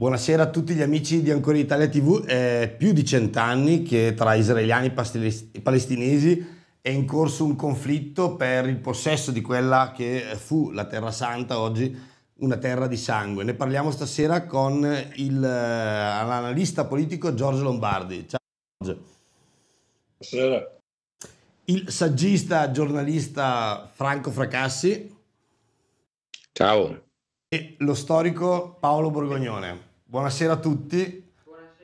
Buonasera a tutti gli amici di Ancora Italia TV. È più di cent'anni che tra israeliani e palestinesi è in corso un conflitto per il possesso di quella che eh, fu la Terra Santa, oggi una terra di sangue. Ne parliamo stasera con l'analista eh, politico Giorgio Lombardi. Ciao Giorgio. Buonasera. Il saggista giornalista Franco Fracassi. Ciao. E lo storico Paolo Borgognone. Buonasera a tutti.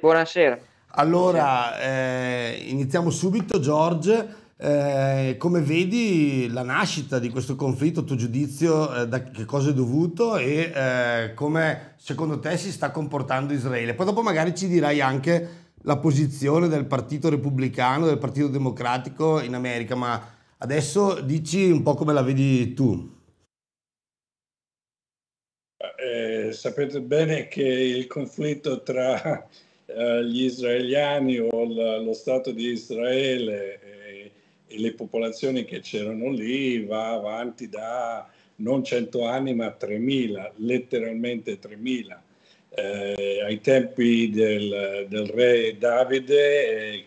Buonasera. Allora, eh, iniziamo subito, George. Eh, come vedi la nascita di questo conflitto, il tuo giudizio eh, da che cosa è dovuto e eh, come secondo te si sta comportando Israele? Poi dopo magari ci dirai anche la posizione del Partito Repubblicano, del Partito Democratico in America, ma adesso dici un po' come la vedi tu. Eh, sapete bene che il conflitto tra eh, gli israeliani o lo Stato di Israele e, le popolazioni che c'erano lì va avanti da non 100 anni ma 3000, letteralmente 3000. Eh, ai tempi del, del re Davide eh,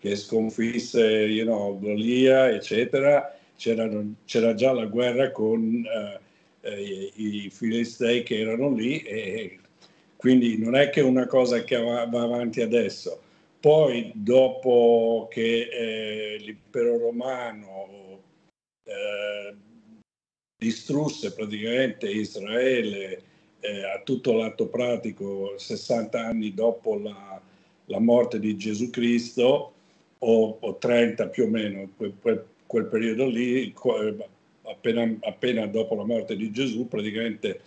che sconfisse you know, Golia, eccetera, c'era già la guerra con eh, i filistei che erano lì e quindi non è che è una cosa che va, va avanti adesso. Poi dopo che eh, l'impero romano eh, distrusse praticamente Israele eh, a tutto l'atto pratico 60 anni dopo la, la morte di Gesù Cristo o, o, 30 più o meno, quel, quel periodo lì, appena, appena dopo la morte di Gesù, praticamente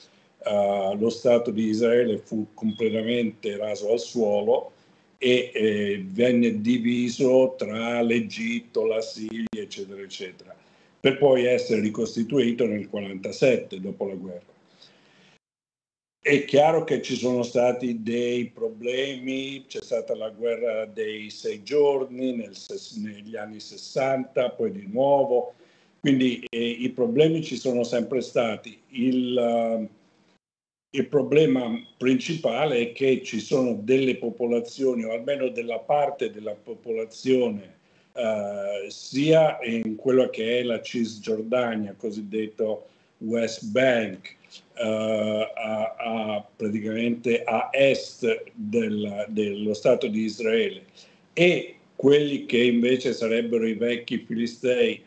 eh, lo Stato di Israele fu completamente raso al suolo e eh, venne diviso tra l'Egitto, la Siria, eccetera, eccetera, per poi essere ricostituito nel 1947, dopo la guerra. È chiaro che ci sono stati dei problemi, c'è stata la guerra dei sei giorni nel, negli anni 60, poi di nuovo, quindi eh, i problemi ci sono sempre stati. Il, uh, il, problema principale è che ci sono delle popolazioni, o almeno della parte della popolazione, uh, sia in quella che è la Cisgiordania, cosiddetto West Bank, uh, a, a, praticamente a est della, dello Stato di Israele, e quelli che invece sarebbero i vecchi filistei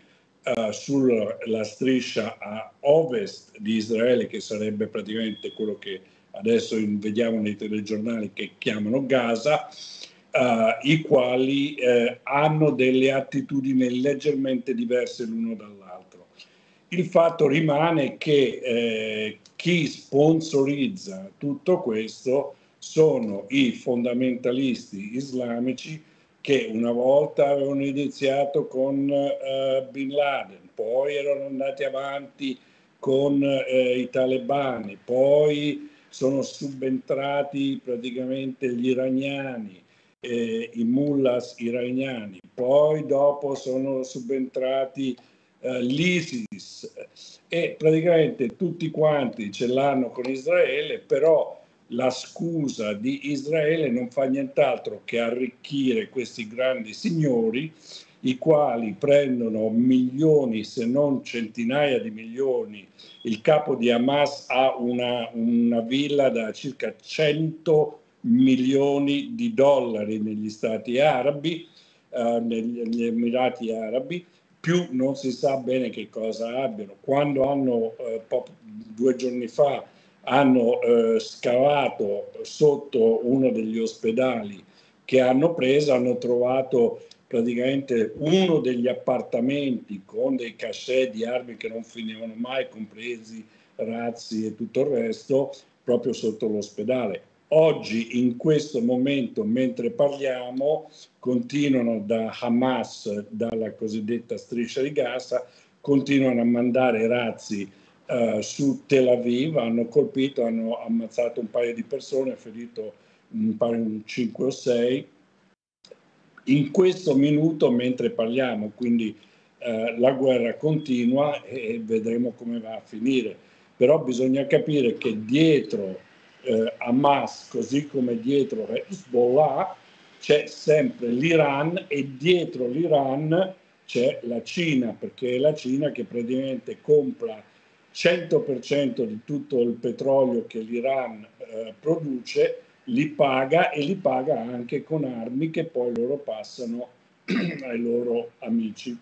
eh, sulla striscia a ovest di Israele, che sarebbe praticamente quello che adesso vediamo nei telegiornali che chiamano Gaza, uh, i quali uh, hanno delle attitudini leggermente diverse l'uno dall'altro. Il fatto rimane che eh, chi sponsorizza tutto questo sono i fondamentalisti islamici che una volta avevano iniziato con eh, Bin Laden, poi erano andati avanti con eh, i talebani, poi sono subentrati praticamente gli iraniani, eh, i mullahs iraniani, poi dopo sono subentrati eh, l'ISIS e praticamente tutti quanti ce l'hanno con Israele, però la scusa di Israele non fa nient'altro che arricchire questi grandi signori, i quali prendono milioni, se non centinaia di milioni. Il capo di Hamas ha una, una villa da circa 100 milioni di dollari negli Stati Arabi, eh, negli, negli Emirati Arabi, più non si sa bene che cosa abbiano. Quando hanno, eh, due giorni fa, hanno eh, scavato sotto uno degli ospedali che hanno preso, hanno trovato praticamente uno degli appartamenti con dei cachet di armi che non finivano mai, compresi razzi e tutto il resto, proprio sotto l'ospedale. Oggi, in questo momento, mentre parliamo, continuano da Hamas, dalla cosiddetta striscia di Gaza, continuano a mandare razzi eh, su Tel Aviv, hanno colpito, hanno ammazzato un paio di persone, ferito un paio, un 5 o 6. In questo minuto, mentre parliamo, quindi eh, la guerra continua e vedremo come va a finire. Però bisogna capire che dietro eh, Hamas, così come dietro Hezbollah, c'è sempre l'Iran e dietro l'Iran c'è la Cina, perché è la Cina che praticamente compra 100% di tutto il petrolio che l'Iran eh, produce li paga e li paga anche con armi che poi loro passano ai loro amici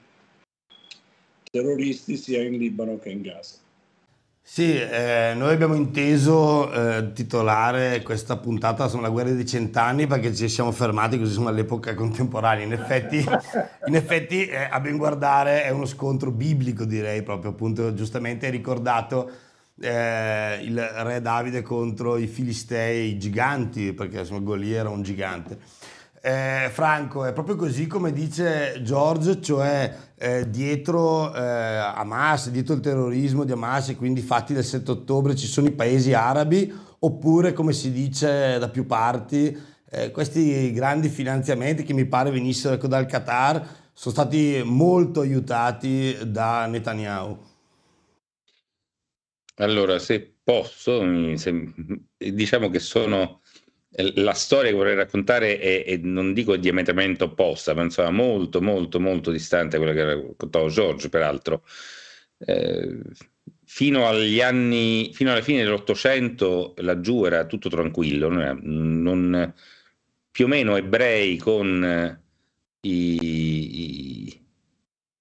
terroristi sia in Libano che in Gaza. Sì, eh, noi abbiamo inteso eh, titolare questa puntata sulla guerra dei cent'anni perché ci siamo fermati così siamo all'epoca contemporanea. In effetti, in effetti eh, a ben guardare è uno scontro biblico direi proprio, appunto giustamente hai ricordato eh, il re Davide contro i filistei, i giganti, perché insomma Golia era un gigante. Eh, Franco, è proprio così come dice George, cioè eh, dietro eh, Hamas, dietro il terrorismo di Hamas e quindi fatti del 7 ottobre ci sono i paesi arabi, oppure come si dice da più parti, eh, questi grandi finanziamenti che mi pare venissero ecco, dal Qatar sono stati molto aiutati da Netanyahu. Allora, se posso, se, diciamo che sono la storia che vorrei raccontare è, è, non dico diametramente opposta, ma insomma molto, molto, molto distante da quella che raccontava Giorgio, peraltro. Eh, fino agli anni, fino alla fine dell'Ottocento laggiù era tutto tranquillo, non, non, più o meno ebrei con eh, i,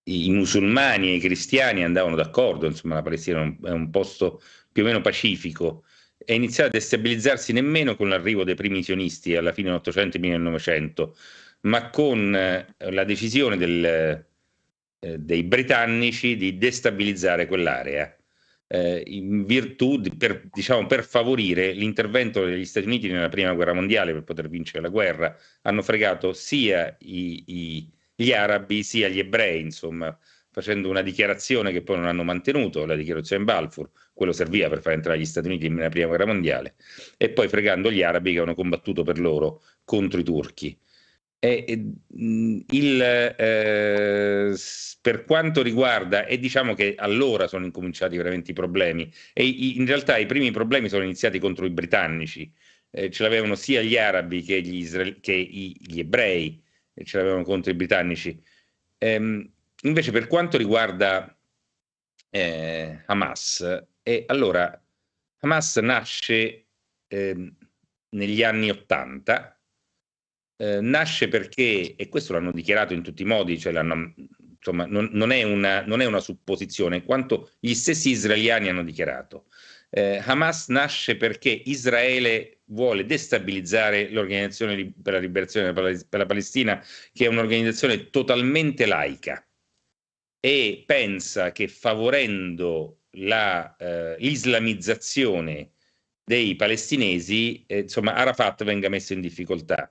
i, i, musulmani e i cristiani andavano d'accordo, insomma la Palestina è un, è un posto più o meno pacifico è iniziata a destabilizzarsi nemmeno con l'arrivo dei primi sionisti alla fine dell'Ottocento e 1900, ma con eh, la decisione del, eh, dei britannici di destabilizzare quell'area. Eh, in virtù di, per, diciamo, per favorire l'intervento degli Stati Uniti nella prima guerra mondiale per poter vincere la guerra, hanno fregato sia i, i, gli arabi sia gli ebrei, insomma, facendo una dichiarazione che poi non hanno mantenuto, la dichiarazione Balfour, quello serviva per far entrare gli Stati Uniti nella prima guerra mondiale, e poi fregando gli arabi che hanno combattuto per loro contro i turchi. E, e, il, eh, per quanto riguarda, e diciamo che allora sono incominciati veramente i problemi, e in realtà i primi problemi sono iniziati contro i britannici, eh, ce l'avevano sia gli arabi che gli, israel- che i, gli ebrei, ce l'avevano contro i britannici. Eh, Invece per quanto riguarda eh, Hamas, eh, allora Hamas nasce eh, negli anni 80, eh, nasce perché, e questo l'hanno dichiarato in tutti i modi, cioè insomma, non, non, è una, non, è una, supposizione, quanto gli stessi israeliani hanno dichiarato. Eh, Hamas nasce perché Israele vuole destabilizzare l'Organizzazione per la Liberazione per la Palestina, che è un'organizzazione totalmente laica e pensa che favorendo la, eh, l'islamizzazione dei palestinesi, eh, insomma, Arafat venga messo in difficoltà.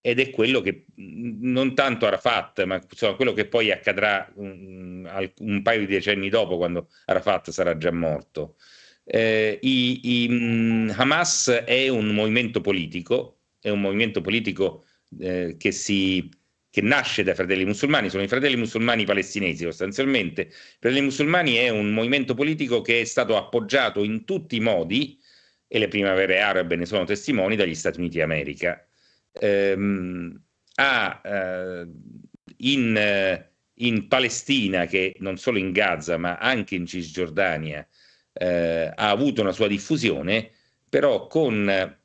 Ed è quello che, non tanto Arafat, ma insomma, quello che poi accadrà un, un paio di decenni dopo, quando Arafat sarà già morto. Eh, i, i, Hamas è un movimento politico, è un movimento politico eh, che si che nasce dai fratelli musulmani, sono i fratelli musulmani palestinesi sostanzialmente. I fratelli musulmani è un movimento politico che è stato appoggiato in tutti i modi, e le primavere arabe ne sono testimoni, dagli Stati Uniti d'America. Ehm, a, eh, in, eh, in, Palestina, che non solo in Gaza, ma anche in Cisgiordania, eh, ha avuto una sua diffusione, però con... Eh,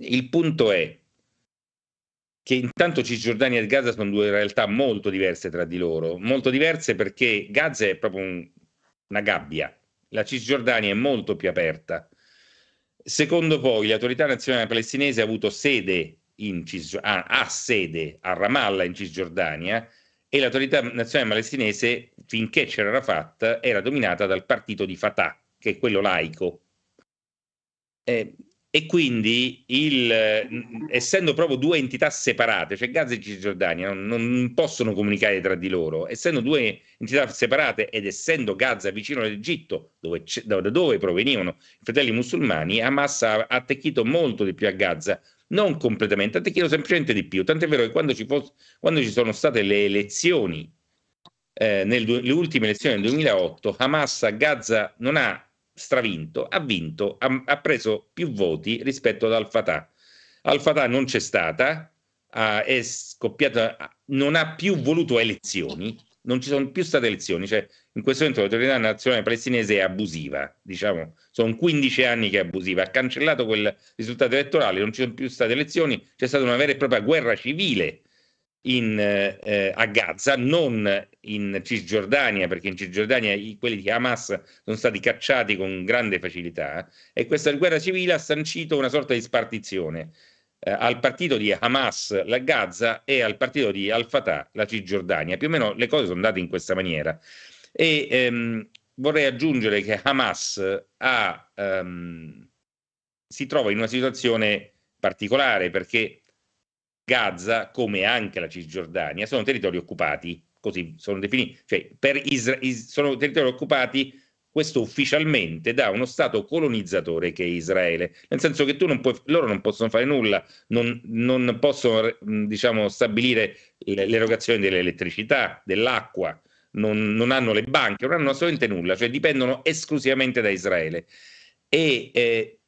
il punto è, che intanto Cisgiordania e Gaza sono due realtà molto diverse tra di loro, molto diverse perché Gaza è proprio un, una gabbia, la Cisgiordania è molto più aperta. Secondo poi l'autorità nazionale palestinese ha avuto sede in Cisgiordania, ah, ha sede a Ramallah in Cisgiordania e l'autorità nazionale palestinese finché c'era Rafat era dominata dal partito di Fatah, che è quello laico. Eh, e quindi il, essendo proprio due entità separate, cioè Gaza e Cisgiordania non, possono comunicare tra di loro, essendo due entità separate ed essendo Gaza vicino all'Egitto, dove, da dove provenivano i fratelli musulmani, Hamas ha attecchito molto di più a Gaza, non completamente, ha attecchito semplicemente di più, tant'è vero che quando ci, fosse, quando ci sono state le elezioni, eh, nel, le ultime elezioni del 2008, Hamas a Gaza non ha stravinto, ha vinto, ha, ha preso più voti rispetto ad Al-Fatah. Al-Fatah non c'è stata, ha, è scoppiata, non ha più voluto elezioni, non ci sono più state elezioni, cioè in questo momento l'autorità nazionale palestinese è abusiva, diciamo, sono 15 anni che è abusiva, ha cancellato quel risultato elettorale, non ci sono più state elezioni, c'è stata una vera e propria guerra civile in, eh, a Gaza, non in Cisgiordania, perché in Cisgiordania i, quelli di Hamas sono stati cacciati con grande facilità, eh, e questa guerra civile ha sancito una sorta di spartizione eh, al partito di Hamas la Gaza e al partito di Al-Fatah la Cisgiordania. Più o meno le cose sono andate in questa maniera. E ehm, vorrei aggiungere che Hamas ha, ehm, si trova in una situazione particolare perché Gaza, come anche la Cisgiordania, sono territori occupati, così sono definiti, cioè Isra- is- sono territori occupati, questo ufficialmente, da uno Stato colonizzatore che è Israele, nel senso che tu non puoi, loro non possono fare nulla, non, non possono mm, diciamo, stabilire l'erogazione dell'elettricità, dell'acqua, non, non hanno le banche, non hanno assolutamente nulla, cioè dipendono esclusivamente da Israele. E eh,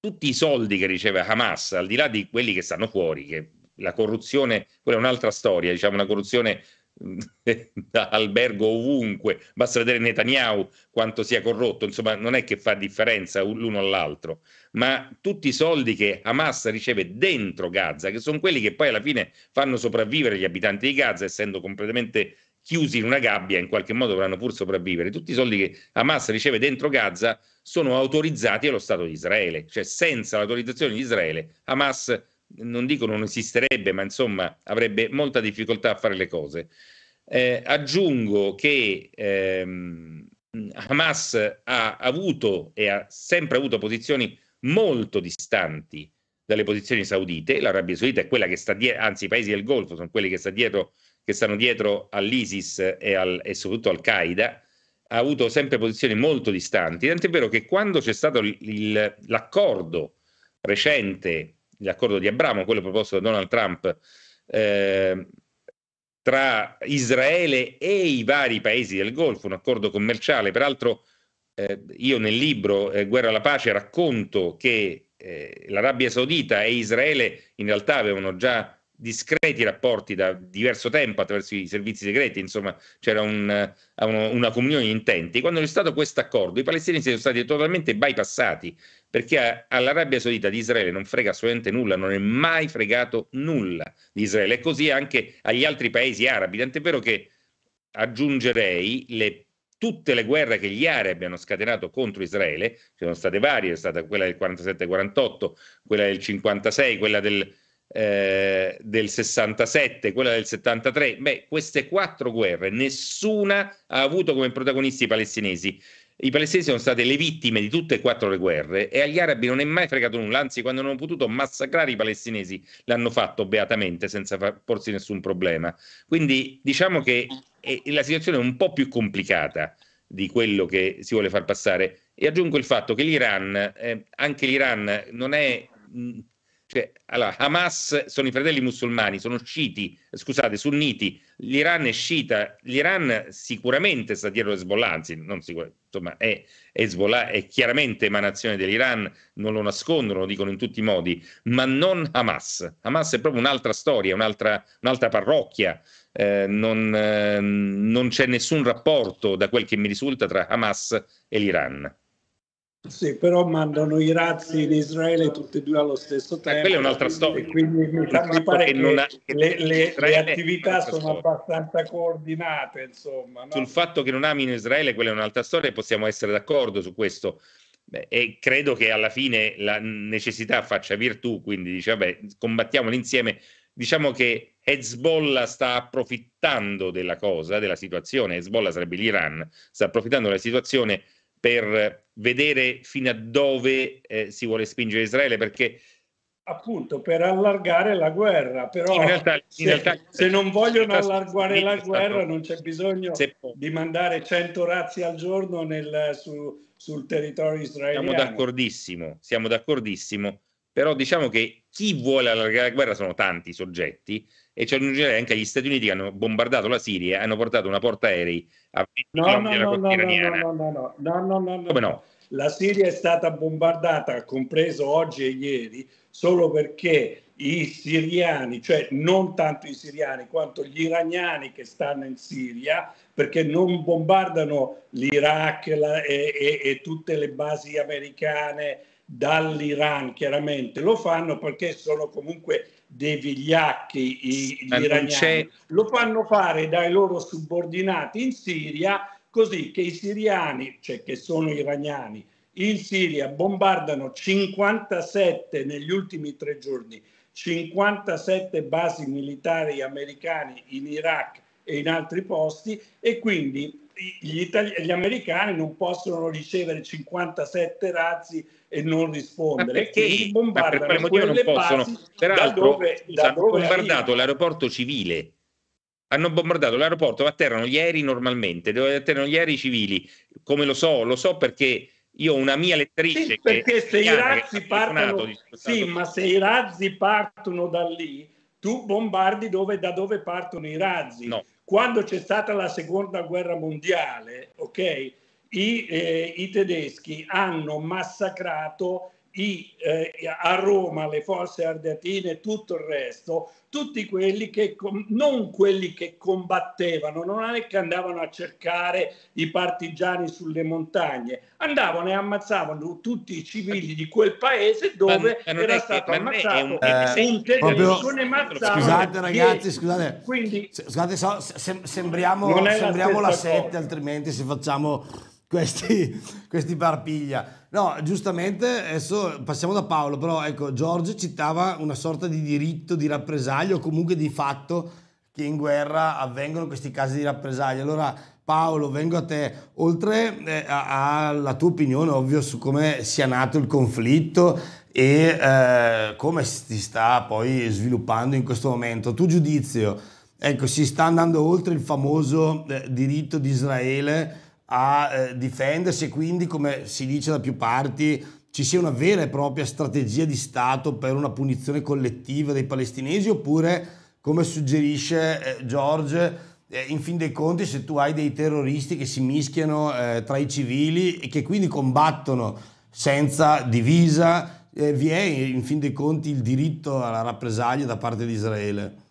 tutti i soldi che riceve Hamas, al di là di quelli che stanno fuori, che la corruzione, quella è un'altra storia, diciamo una corruzione mm, da albergo ovunque, basta vedere Netanyahu quanto sia corrotto, insomma non è che fa differenza l'uno all'altro, ma tutti i soldi che Hamas riceve dentro Gaza, che sono quelli che poi alla fine fanno sopravvivere gli abitanti di Gaza, essendo completamente chiusi in una gabbia, in qualche modo dovranno pur sopravvivere. Tutti i soldi che Hamas riceve dentro Gaza sono autorizzati allo Stato di Israele, cioè senza l'autorizzazione di Israele Hamas non dico non esisterebbe, ma insomma avrebbe molta difficoltà a fare le cose. Eh, aggiungo che ehm, Hamas ha avuto e ha sempre avuto posizioni molto distanti dalle posizioni saudite, l'Arabia Saudita è quella che sta dietro, anzi i paesi del Golfo sono quelli che sta dietro che stanno dietro all'ISIS e, al, e soprattutto al-Qaeda, ha avuto sempre posizioni molto distanti. Tant'è vero che quando c'è stato il, il, l'accordo recente, l'accordo di Abramo, quello proposto da Donald Trump, eh, tra Israele e i vari paesi del Golfo, un accordo commerciale. Peraltro eh, io nel libro eh, Guerra alla pace racconto che eh, l'Arabia Saudita e Israele in realtà avevano già discreti rapporti da diverso tempo attraverso i servizi segreti, insomma c'era un, eh, uno, una comunione di intenti. Quando c'è stato questo accordo, i palestinesi sono stati totalmente bypassati perché all'Arabia Saudita di Israele non frega assolutamente nulla, non è mai fregato nulla di Israele e così anche agli altri paesi arabi. Tant'è vero che aggiungerei le tutte le guerre che gli arabi hanno scatenato contro Israele, ci sono state varie, è stata quella del 47-48, quella del 56, quella del eh, del 67, quella del 73, beh, queste quattro guerre nessuna ha avuto come protagonisti i palestinesi. I palestinesi sono state le vittime di tutte e quattro le guerre e agli arabi non è mai fregato nulla, anzi quando non hanno potuto massacrare i palestinesi l'hanno fatto beatamente senza porsi nessun problema. Quindi diciamo che è, eh, la situazione è un po' più complicata di quello che si vuole far passare e aggiungo il fatto che l'Iran, eh, anche l'Iran non è mh, cioè, allora, Hamas sono i fratelli musulmani, sono sciiti, scusate, sunniti, l'Iran è sciita, l'Iran sicuramente sta dietro Hezbollah, anzi, non insomma, è, Hezbollah è chiaramente emanazione dell'Iran, non lo nascondono, lo dicono in tutti i modi, ma non Hamas. Hamas è proprio un'altra storia, un'altra, un'altra parrocchia, eh, non, eh, non c'è nessun rapporto, da quel che mi risulta, tra Hamas e l'Iran. Sì, però mandano i razzi in Israele tutti e due allo stesso tempo. Eh, quella è un'altra storia. Quindi mi, pare che, che, ha, le, le, le, attività sono storia. abbastanza coordinate, insomma. No? Sul fatto che non ami in Israele, quella è un'altra storia, possiamo essere d'accordo su questo. Beh, e credo che alla fine la necessità faccia virtù, quindi dice, vabbè, combattiamoli insieme. Diciamo che Hezbollah sta approfittando della cosa, della situazione, Hezbollah sarebbe l'Iran, sta approfittando della situazione per vedere fino a dove eh, si vuole spingere Israele, perché appunto per allargare la guerra, però in realtà, in se, realtà, se, non vogliono allargare la guerra non c'è bisogno di mandare 100 razzi al giorno nel, su, sul territorio israeliano. Siamo d'accordissimo, siamo d'accordissimo, però diciamo che chi vuole allargare la guerra sono tanti soggetti e ci aggiungerei anche gli Stati Uniti che hanno bombardato la Siria e hanno portato una portaerei a no, no, no, no, No, no, no, no, no, no, no. Come no? La Siria è stata bombardata, compreso oggi e ieri, solo perché i siriani, cioè non tanto i siriani quanto gli iraniani che stanno in Siria, perché non bombardano l'Iraq la, e, e, e tutte le basi americane dall'Iran, chiaramente lo fanno perché sono comunque dei vigliacchi gli iraniani, lo fanno fare dai loro subordinati in Siria così che i siriani, cioè che sono iraniani, in Siria bombardano 57 negli ultimi tre giorni, 57 basi militari americani in Iraq e in altri posti e quindi gli, itali- gli americani non possono ricevere 57 razzi e non rispondere, perché, che si bombardano per quelle possono. Peraltro, da dove, da hanno bombardato arriva. l'aeroporto civile. Hanno bombardato l'aeroporto, atterrano gli aerei normalmente, dove atterrano gli aerei civili. Come lo so, lo so perché io ho una mia lettrice. Sì, perché se i razzi partono, sì, ma se i razzi partono da lì, tu bombardi dove, da dove partono i razzi. No quando c'è stata la seconda guerra mondiale, ok? I, eh, i tedeschi hanno massacrato i, eh, a Roma, le forze ardeatine e tutto il resto, tutti quelli che non quelli che combattevano, non è che andavano a cercare i partigiani sulle montagne, andavano e ammazzavano tutti i civili di quel paese dove ma, ma era stato che, ammazzato un, eh, un proprio, Scusate ragazzi, scusate, Quindi, scusate, so, se, sembriamo, sembriamo la sette altrimenti se facciamo questi, questi barpiglia. No, giustamente adesso passiamo da Paolo, però ecco, Giorgio citava una sorta di diritto di rappresaglio, o comunque di fatto che in guerra avvengono questi casi di rappresaglio. Allora Paolo, vengo a te, oltre eh, alla tua opinione ovvio su come sia nato il conflitto e eh, come si sta poi sviluppando in questo momento, tuo giudizio, ecco, si sta andando oltre il famoso eh, diritto di Israele a eh, difendersi e quindi, come si dice da più parti, ci sia una vera e propria strategia di Stato per una punizione collettiva dei palestinesi oppure, come suggerisce eh, George, eh, in fin dei conti se tu hai dei terroristi che si mischiano eh, tra i civili e che quindi combattono senza divisa, eh, vi è in fin dei conti il diritto alla rappresaglia da parte di Israele.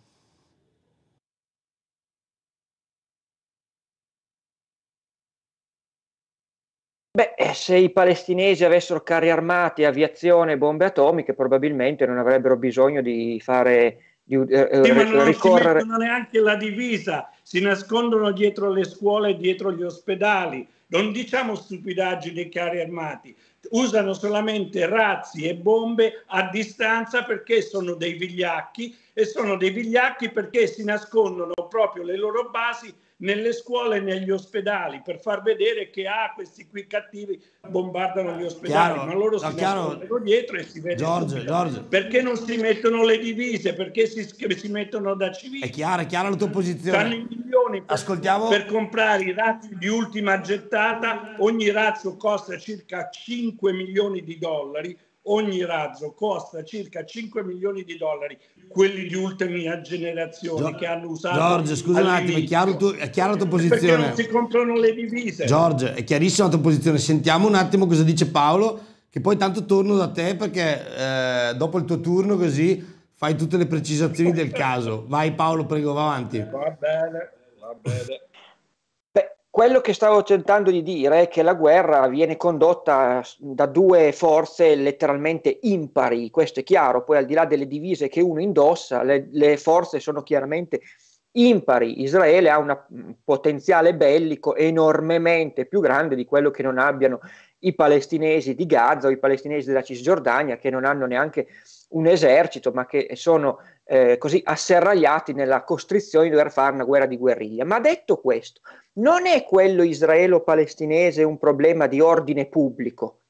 Beh, eh, se i palestinesi avessero carri armati, aviazione e bombe atomiche, probabilmente non avrebbero bisogno di fare di, eh, eh sì, ma non ricorrere. Non neanche la divisa, si nascondono dietro le scuole, dietro gli ospedali. Non diciamo stupidaggini i carri armati, usano solamente razzi e bombe a distanza perché sono dei vigliacchi e sono dei vigliacchi perché si nascondono proprio le loro basi nelle scuole e negli ospedali per far vedere che ah, questi qui cattivi bombardano gli ospedali, chiaro, ma loro no, si chiaro, mettono dietro e si vedono perché non si mettono le divise, perché si, si mettono da civili. È chiara, è chiara la tua posizione. Stanno in milioni per, per comprare i razzi di ultima gettata, ogni razzo costa circa 5 milioni di dollari ogni razzo costa circa 5 milioni di dollari quelli di ultima generazione Gio- che hanno usato. Giorgio, scusa un attimo, è, chiaro tu, è chiara la tua posizione. Perché non si comprano le divise. Giorgio, è chiarissima la tua posizione. Sentiamo un attimo cosa dice Paolo, che poi tanto torno da te perché eh, dopo il tuo turno così fai tutte le precisazioni del caso. Vai Paolo, prego, va avanti. Va bene, va bene. Quello che stavo tentando di dire è che la guerra viene condotta da due forze letteralmente impari, questo è chiaro, poi al di là delle divise che uno indossa, le, le forze sono chiaramente impari. Israele ha un mm, potenziale bellico enormemente più grande di quello che non abbiano i palestinesi di Gaza o i palestinesi della Cisgiordania, che non hanno neanche un esercito, ma che sono eh, così asserragliati nella costrizione di dover fare una guerra di guerriglia. Ma detto questo, non è quello israelo-palestinese un problema di ordine pubblico,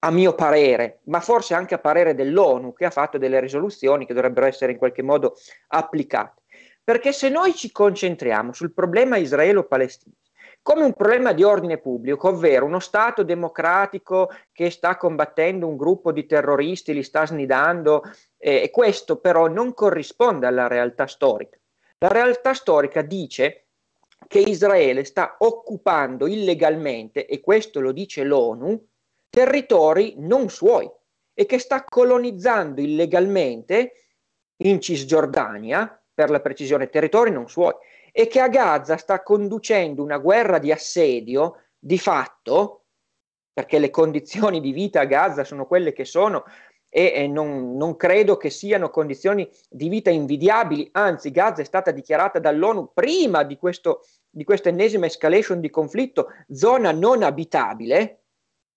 a mio parere, ma forse anche a parere dell'ONU che ha fatto delle risoluzioni che dovrebbero essere in qualche modo applicate. Perché se noi ci concentriamo sul problema israelo-palestinese, come un problema di ordine pubblico, ovvero uno Stato democratico che sta combattendo un gruppo di terroristi, li sta snidando eh, e questo però non corrisponde alla realtà storica. La realtà storica dice che Israele sta occupando illegalmente, e questo lo dice l'ONU, territori non suoi e che sta colonizzando illegalmente in Cisgiordania, per la precisione, territori non suoi, e che a Gaza sta conducendo una guerra di assedio di fatto, perché le condizioni di vita a Gaza sono quelle che sono, e, e non, non, credo che siano condizioni di vita invidiabili, anzi Gaza è stata dichiarata dall'ONU prima di, questo, di questa ennesima escalation di conflitto zona non abitabile,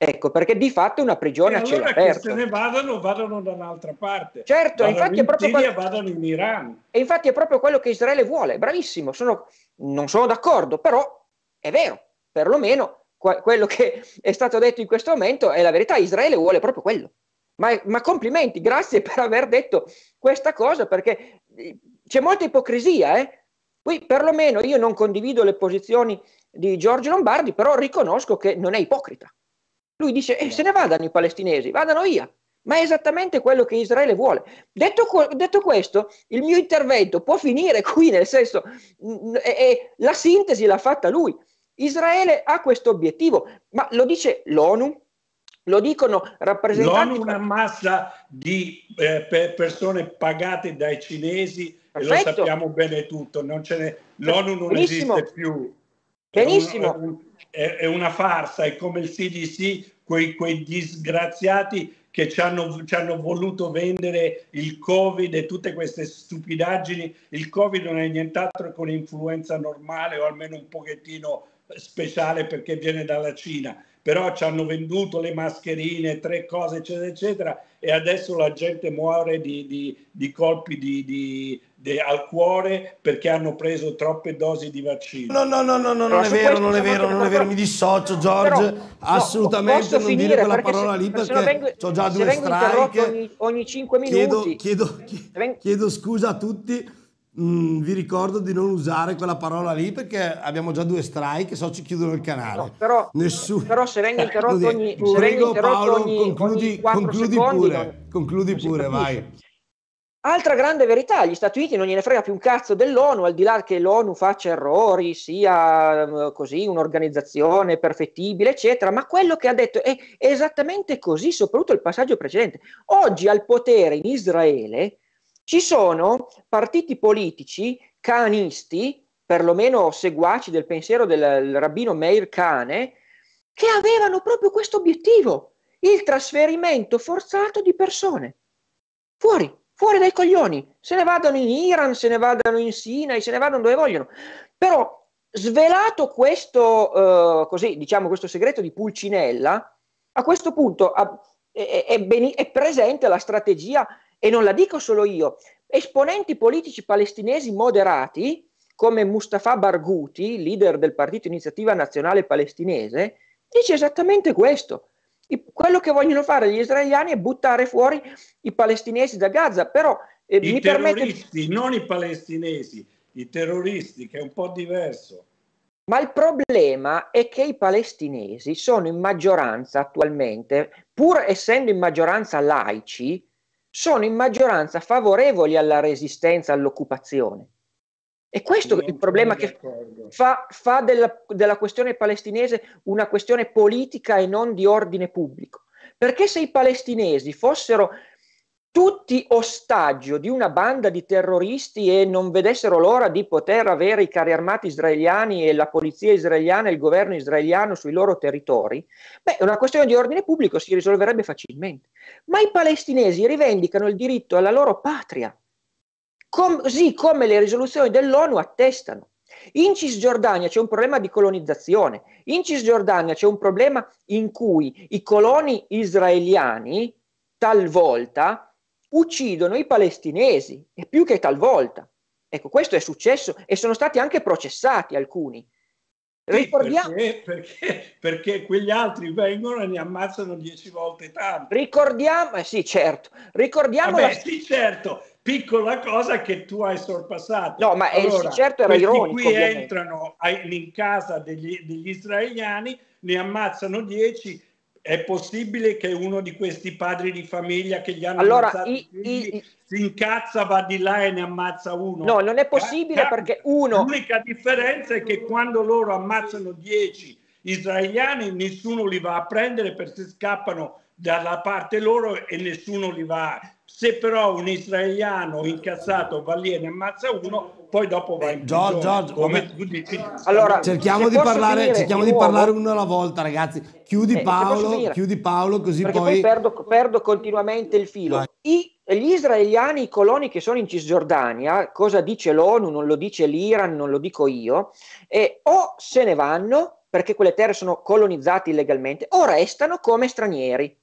Ecco, perché di fatto è una prigione a cielo aperto. allora che se ne vadano, vadano da un'altra parte. Certo, vadano è proprio quello... vadano in Iran. E infatti è proprio quello che Israele vuole, bravissimo, sono... non sono d'accordo, però è vero, perlomeno que- quello che è stato detto in questo momento è la verità, Israele vuole proprio quello. Ma, ma complimenti, grazie per aver detto questa cosa perché eh, c'è molta ipocrisia. Eh? Qui perlomeno io non condivido le posizioni di Giorgio Lombardi, però riconosco che non è ipocrita. Lui dice, eh, se ne vadano i palestinesi, vadano via. Ma è esattamente quello che Israele vuole. Detto, detto questo, il mio intervento può finire qui, nel senso, e, e la sintesi l'ha fatta lui. Israele ha questo obiettivo, ma lo dice l'ONU, lo dicono rappresentanti... Non una massa di eh, persone pagate dai cinesi, e lo sappiamo bene tutto, non ne... l'ONU non Benissimo. esiste più. Benissimo. È, un, è, una farsa, è come il CDC, quei, quei disgraziati che ci hanno, ci hanno, voluto vendere il Covid e tutte queste stupidaggini. Il Covid non è nient'altro che un'influenza normale o almeno un pochettino speciale perché viene dalla Cina però ci hanno venduto le mascherine, tre cose, eccetera, eccetera, e adesso la gente muore di, di, di colpi di, al cuore perché hanno preso troppe dosi di vaccino. No, no, no, no, no non, è vero, non è vero, non è vero, mi dissocio Giorgio, però, assolutamente no, non dire quella parola se, lì perché vengo, ho già due strike. Ogni, ogni 5 minuti. Chiedo, chiedo, chiedo, chiedo scusa a tutti Mm, vi ricordo di non usare quella parola lì perché abbiamo già due strike, so ci chiudono il canale. No, però, Nessuno... però se vengo interrotto ogni Prego interrotto Paolo, ogni, concludi, ogni concludi pure, non... concludi non pure, vai. Altra grande verità, gli Stati Uniti non gliene frega più un cazzo dell'ONU, al di là che l'ONU faccia errori, sia mm, così un'organizzazione perfettibile, eccetera, ma quello che ha detto è esattamente così, soprattutto il passaggio precedente. Oggi al potere in Israele ci sono partiti politici canisti, perlomeno seguaci del pensiero del rabbino Meir Cane, che avevano proprio questo obiettivo, il trasferimento forzato di persone. Fuori, fuori dai coglioni, se ne vadano in Iran, se ne vadano in Sinai, se ne vadano dove vogliono. Però svelato questo, eh, così, diciamo, questo segreto di Pulcinella, a questo punto a, è, è, ben, è presente la strategia e non la dico solo io, esponenti politici palestinesi moderati, come Mustafa Barghouti, leader del partito Iniziativa Nazionale Palestinese, dice esattamente questo. I, quello che vogliono fare gli israeliani è buttare fuori i palestinesi da Gaza, però eh, I mi terroristi, permette... non i palestinesi, i terroristi, che è un po' diverso. Ma il problema è che i palestinesi sono in maggioranza attualmente, pur essendo in maggioranza laici, sono in maggioranza favorevoli alla resistenza all'occupazione. E questo è il problema che fa, fa della, della, questione palestinese una questione politica e non di ordine pubblico. Perché se i palestinesi fossero tutti ostaggio di una banda di terroristi e non vedessero l'ora di poter avere i carri armati israeliani e la polizia israeliana e il governo israeliano sui loro territori, beh, una questione di ordine pubblico si risolverebbe facilmente. Ma i palestinesi rivendicano il diritto alla loro patria, così come le risoluzioni dell'ONU attestano. In Cisgiordania c'è un problema di colonizzazione, in Cisgiordania c'è un problema in cui i coloni israeliani talvolta uccidono i palestinesi e più che talvolta. Ecco, questo è successo e sono stati anche processati alcuni. Ricordiamo... Perché, perché, perché, quegli altri vengono e ne ammazzano dieci volte tanto. Ricordiamo, eh sì, certo. Ricordiamo Vabbè, la... sì, certo, piccola cosa che tu hai sorpassato. No, ma eh, allora, sì, certo era ironico. Qui ovviamente. entrano in casa degli, degli israeliani, ne ammazzano dieci è possibile che uno di questi padri di famiglia che gli hanno allora, i, figli, i, si incazza, va di là e ne ammazza uno. No, non è possibile Cap- perché uno... L'unica differenza è che quando loro ammazzano dieci israeliani nessuno li va a prendere perché scappano dalla parte loro e nessuno li va se però un israeliano incazzato va lì e ne ammazza uno, poi dopo va in eh, prigione. George, come... allora, cerchiamo, di parlare, cerchiamo di parlare, uno alla volta, ragazzi. Chiudi eh, Paolo, chiudi Paolo così Perché poi... poi perdo, perdo, continuamente il filo. I gli israeliani, i coloni che sono in Cisgiordania, cosa dice l'ONU, non lo dice l'Iran, non lo dico io, eh, o se ne vanno perché quelle terre sono colonizzate illegalmente, o restano come stranieri.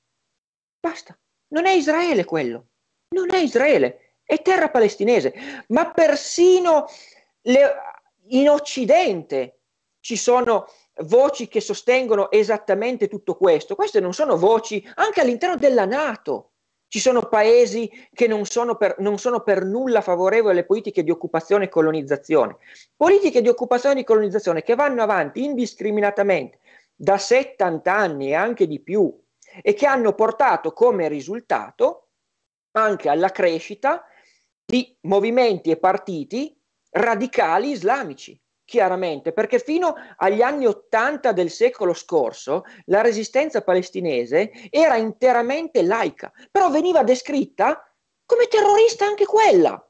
Basta. Non è Israele quello non è Israele, è terra palestinese, ma persino le, in Occidente ci sono voci che sostengono esattamente tutto questo. Queste non sono voci, anche all'interno della Nato ci sono paesi che non sono per, non sono per nulla favorevoli alle politiche di occupazione e colonizzazione. Politiche di occupazione e di colonizzazione che vanno avanti indiscriminatamente da 70 anni e anche di più e che hanno portato come risultato anche alla crescita di movimenti e partiti radicali islamici, chiaramente, perché fino agli anni 80 del secolo scorso la resistenza palestinese era interamente laica, però veniva descritta come terrorista anche quella.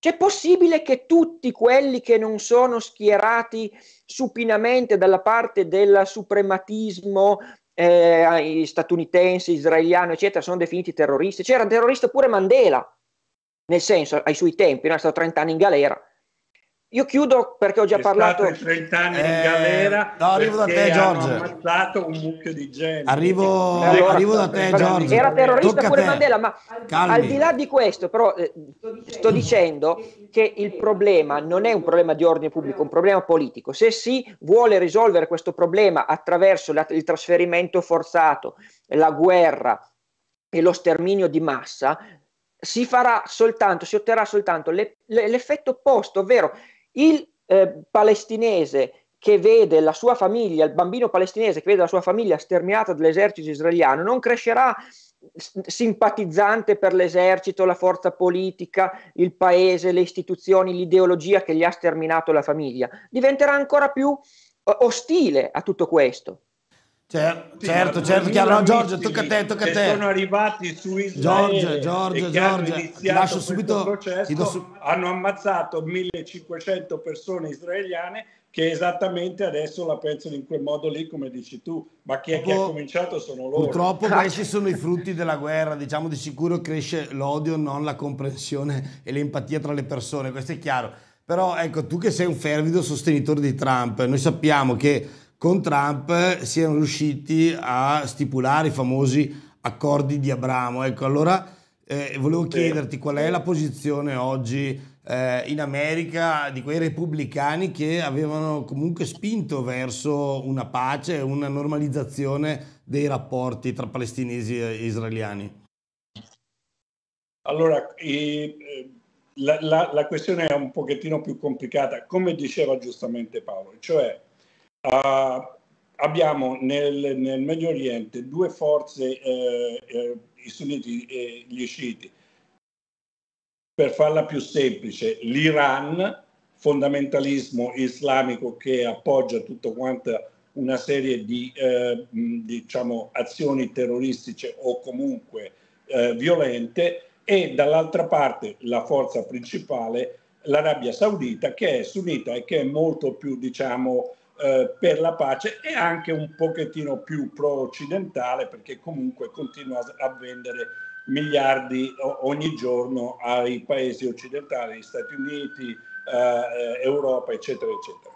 C'è possibile che tutti quelli che non sono schierati supinamente dalla parte del suprematismo eh, statunitensi, israeliano, eccetera, sono definiti terroristi. C'era un terrorista pure Mandela, nel senso, ai suoi tempi, era stato 30 anni in galera. Io chiudo perché ho già è parlato. Stato 30 anni eh, in galera. No, arrivo da te, Giorgio. ammazzato un mucchio di gente. Arrivo, allora, arrivo da te, Giorgio. Era terrorista Tocca pure Mandela, ma Calmi. al di là di questo, però, eh, sto dicendo che il problema non è un problema di ordine pubblico, è un problema politico. Se si vuole risolvere questo problema attraverso la, il trasferimento forzato, la guerra e lo sterminio di massa, si farà soltanto, si otterrà soltanto le, le, l'effetto opposto, ovvero il eh, palestinese che vede la sua famiglia, il bambino palestinese che vede la sua famiglia sterminata dall'esercito israeliano, non crescerà simpatizzante per l'esercito, la forza politica, il paese, le istituzioni, l'ideologia che gli ha sterminato la famiglia, diventerà ancora più eh, ostile a tutto questo. Certo, sì, certo, certo, certo chiaro. No, Giorgio, tocca a te, tocca a te. Sono arrivati su Israele Giorgio, Giorgio, Giorgio, ti lascio subito processo, su... hanno ammazzato 1500 persone israeliane che esattamente adesso la pensano in quel modo lì come dici tu, ma chi è che ha cominciato sono loro. Purtroppo questi sono i frutti della guerra, diciamo di sicuro cresce l'odio, non la comprensione e l'empatia tra le persone, questo è chiaro. Però ecco, tu che sei un fervido sostenitore di Trump, noi sappiamo che con Trump siano riusciti a stipulare i famosi accordi di Abramo. Ecco, allora eh, volevo chiederti qual è la posizione oggi eh, in America di quei repubblicani che avevano comunque spinto verso una pace, una normalizzazione dei rapporti tra palestinesi e israeliani. Allora, eh, la, la, la questione è un pochettino più complicata, come diceva giustamente Paolo, cioè Uh, abbiamo nel, nel, Medio Oriente due forze, eh, eh, i sunniti e gli sciiti. Per farla più semplice, l'Iran, fondamentalismo islamico che appoggia tutto quanto una serie di eh, diciamo, azioni terroristiche o comunque eh, violente, e dall'altra parte la forza principale, l'Arabia Saudita, che è sunnita e che è molto più, diciamo, eh, per la pace e anche un pochettino più pro-occidentale perché comunque continua a vendere miliardi ogni giorno ai paesi occidentali, Stati Uniti, eh, eh, Europa, eccetera, eccetera.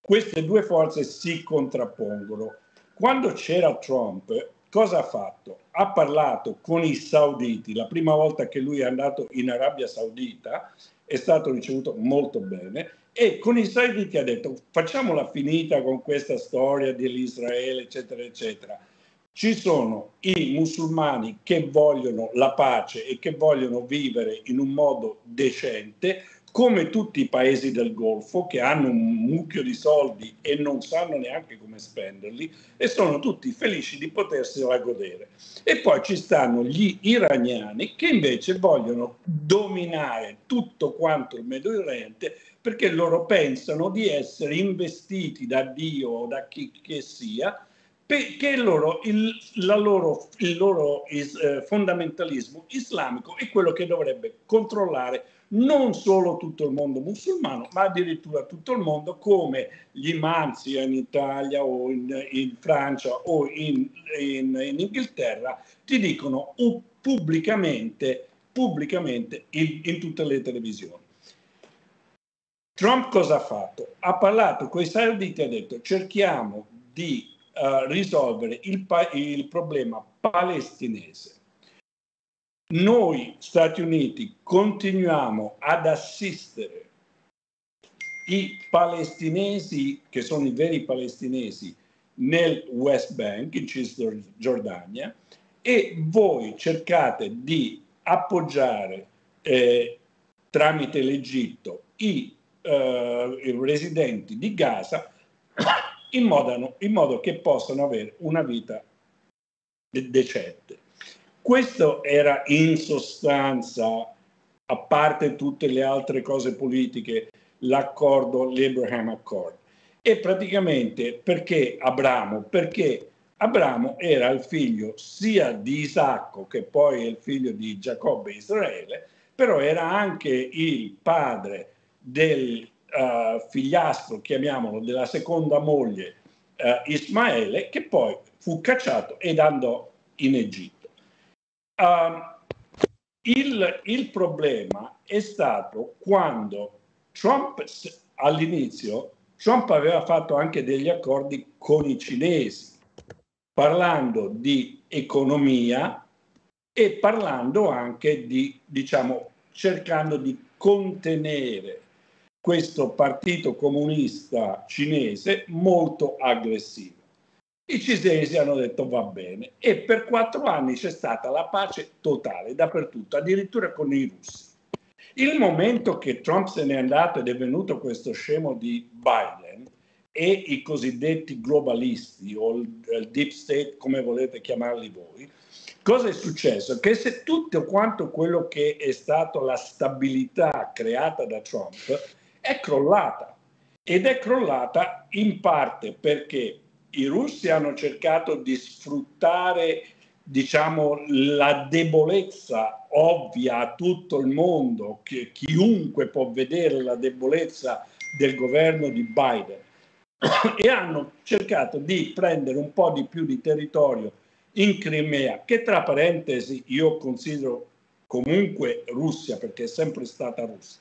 Queste due forze si contrappongono. Quando c'era Trump, cosa ha fatto? Ha parlato con i sauditi, la prima volta che lui è andato in Arabia Saudita è stato ricevuto molto bene, e con i ti ha detto facciamola finita con questa storia dell'Israele, eccetera, eccetera. Ci sono i musulmani che vogliono la pace e che vogliono vivere in un modo decente, come tutti i paesi del Golfo che hanno un mucchio di soldi e non sanno neanche come spenderli e sono tutti felici di potersela godere. E poi ci stanno gli iraniani che invece vogliono dominare tutto quanto il Medio Oriente perché loro pensano di essere investiti da Dio o da chi che sia, perché loro, il, loro, il loro is, eh, fondamentalismo islamico è quello che dovrebbe controllare non solo tutto il mondo musulmano, ma addirittura tutto il mondo, come gli imam sia in Italia o in, in Francia o in, in, in, Inghilterra, ti dicono pubblicamente, pubblicamente in tutte le televisioni. Trump cosa ha fatto? Ha parlato con i sauditi e ha detto cerchiamo di uh, risolvere il, pa- il problema palestinese. Noi Stati Uniti continuiamo ad assistere i palestinesi, che sono i veri palestinesi, nel West Bank, in Cisgiordania, e voi cercate di appoggiare eh, tramite l'Egitto i eh, residenti di Gaza in modo, in modo, che possano avere una vita decente. Questo era in sostanza, a parte tutte le altre cose politiche, l'accordo, l'Abraham Accord. E praticamente perché Abramo? Perché Abramo era il figlio sia di Isacco, che poi è il figlio di Giacobbe e Israele, però era anche il padre del uh, figliastro, chiamiamolo, della seconda moglie uh, Ismaele, che poi fu cacciato ed andò in Egitto. Uh, il, il problema è stato quando Trump all'inizio Trump aveva fatto anche degli accordi con i cinesi, parlando di economia e parlando anche di, diciamo, cercando di contenere questo partito comunista cinese molto aggressivo. I cinesi hanno detto va bene e per quattro anni c'è stata la pace totale dappertutto, addirittura con i russi. Il momento che Trump se n'è andato ed è venuto questo scemo di Biden e i cosiddetti globalisti o il deep state, come volete chiamarli voi, cosa è successo? Che se tutto quanto quello che è stato la stabilità creata da Trump è crollata ed è crollata in parte perché i russi hanno cercato di sfruttare diciamo, la debolezza ovvia a tutto il mondo, che chiunque può vedere la debolezza del governo di Biden, e hanno cercato di prendere un po' di più di territorio in Crimea, che tra parentesi io considero comunque Russia perché è sempre stata Russia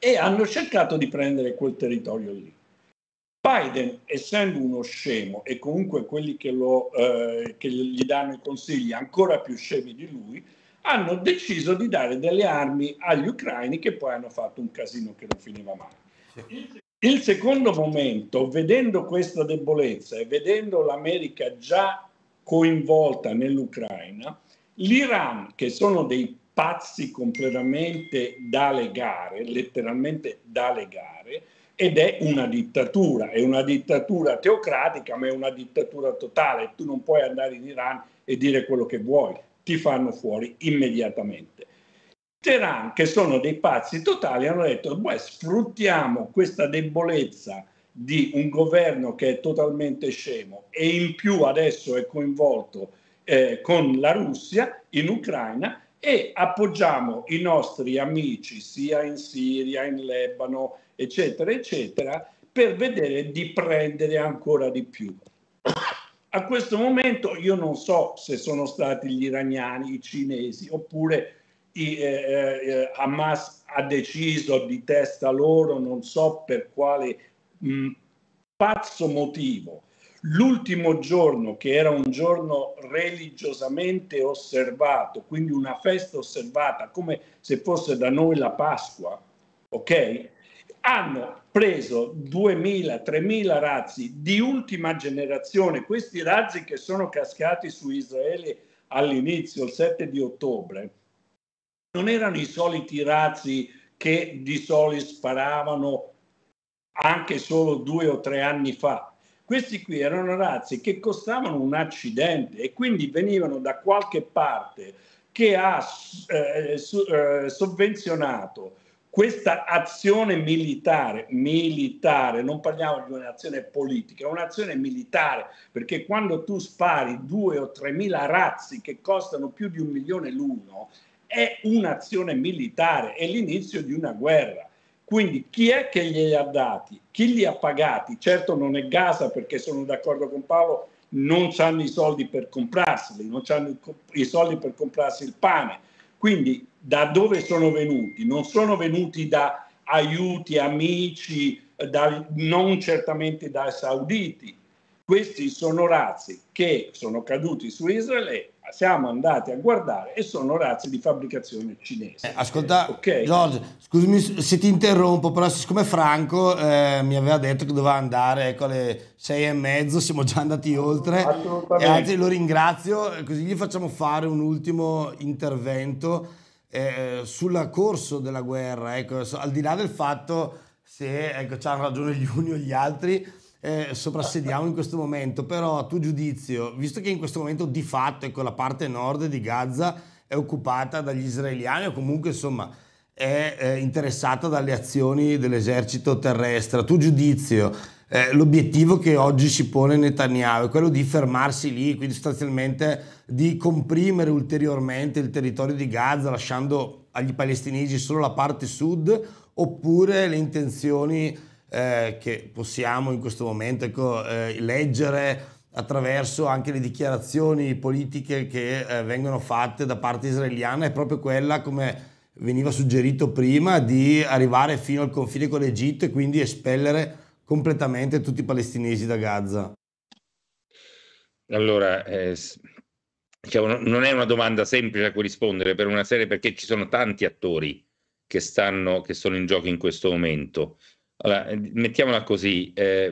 e hanno cercato di prendere quel territorio lì. Biden, essendo uno scemo e comunque quelli che, lo, eh, che gli danno i consigli ancora più scemi di lui, hanno deciso di dare delle armi agli ucraini che poi hanno fatto un casino che non finiva mai. Il, il secondo momento, vedendo questa debolezza e vedendo l'America già coinvolta nell'Ucraina, l'Iran, che sono dei pazzi completamente da legare, letteralmente da legare, ed è una dittatura, è una dittatura teocratica, ma è una dittatura totale. Tu non puoi andare in Iran e dire quello che vuoi, ti fanno fuori immediatamente. Teheran, che sono dei pazzi totali, hanno detto, beh, sfruttiamo questa debolezza di un governo che è totalmente scemo e in più adesso è coinvolto eh, con la Russia in Ucraina e appoggiamo i nostri amici sia in Siria, in Lebano, eccetera, eccetera, per vedere di prendere ancora di più. A questo momento io non so se sono stati gli iraniani, i cinesi, oppure i, eh, eh, Hamas ha deciso di testa loro, non so per quale mh, pazzo motivo, L'ultimo giorno, che era un giorno religiosamente osservato, quindi una festa osservata come se fosse da noi la Pasqua, ok? Hanno preso 2.000, 3.000 razzi di ultima generazione, questi razzi che sono cascati su Israele all'inizio, il 7 di ottobre, non erano i soliti razzi che di solito sparavano anche solo due o tre anni fa questi qui erano razzi che costavano un accidente e quindi venivano da qualche parte che ha eh, su, eh, sovvenzionato questa azione militare, militare, non parliamo di un'azione politica, è un'azione militare, perché quando tu spari due o tre mila razzi che costano più di un milione l'uno, è un'azione militare, è l'inizio di una guerra. Quindi chi è che glieli ha dati? Chi li ha pagati? Certo non è Gaza perché sono d'accordo con Paolo, non hanno i soldi per comprarseli, non hanno i soldi per comprarsi il pane. Quindi da dove sono venuti? Non sono venuti da aiuti, amici, da, non certamente dai sauditi. Questi sono razzi che sono caduti su Israele siamo andati a guardare e sono razze di fabbricazione cinese. Eh, ascolta, okay? Giorgio, scusami se ti interrompo, però siccome Franco eh, mi aveva detto che doveva andare ecco, alle sei e mezzo, siamo già andati oltre, e anzi lo ringrazio, eh, così gli facciamo fare un ultimo intervento eh, sul corso della guerra, ecco, al di là del fatto se ecco, hanno ragione gli uni o gli altri eh, soprassediamo in questo momento, però a tuo giudizio, visto che in questo momento di fatto ecco, la parte nord di Gaza è occupata dagli israeliani o comunque insomma è eh, interessata dalle azioni dell'esercito terrestre, a tuo giudizio eh, l'obiettivo che oggi si pone Netanyahu è quello di fermarsi lì, quindi sostanzialmente di comprimere ulteriormente il territorio di Gaza lasciando agli palestinesi solo la parte sud oppure le intenzioni eh, che possiamo in questo momento ecco, eh, leggere attraverso anche le dichiarazioni politiche che eh, vengono fatte da parte israeliana è proprio quella, come veniva suggerito prima, di arrivare fino al confine con l'Egitto e quindi espellere completamente tutti i palestinesi da Gaza. Allora, eh, diciamo, non è una domanda semplice a cui rispondere per una serie perché ci sono tanti attori che, stanno, che sono in gioco in questo momento allora, eh, mettiamola così, eh,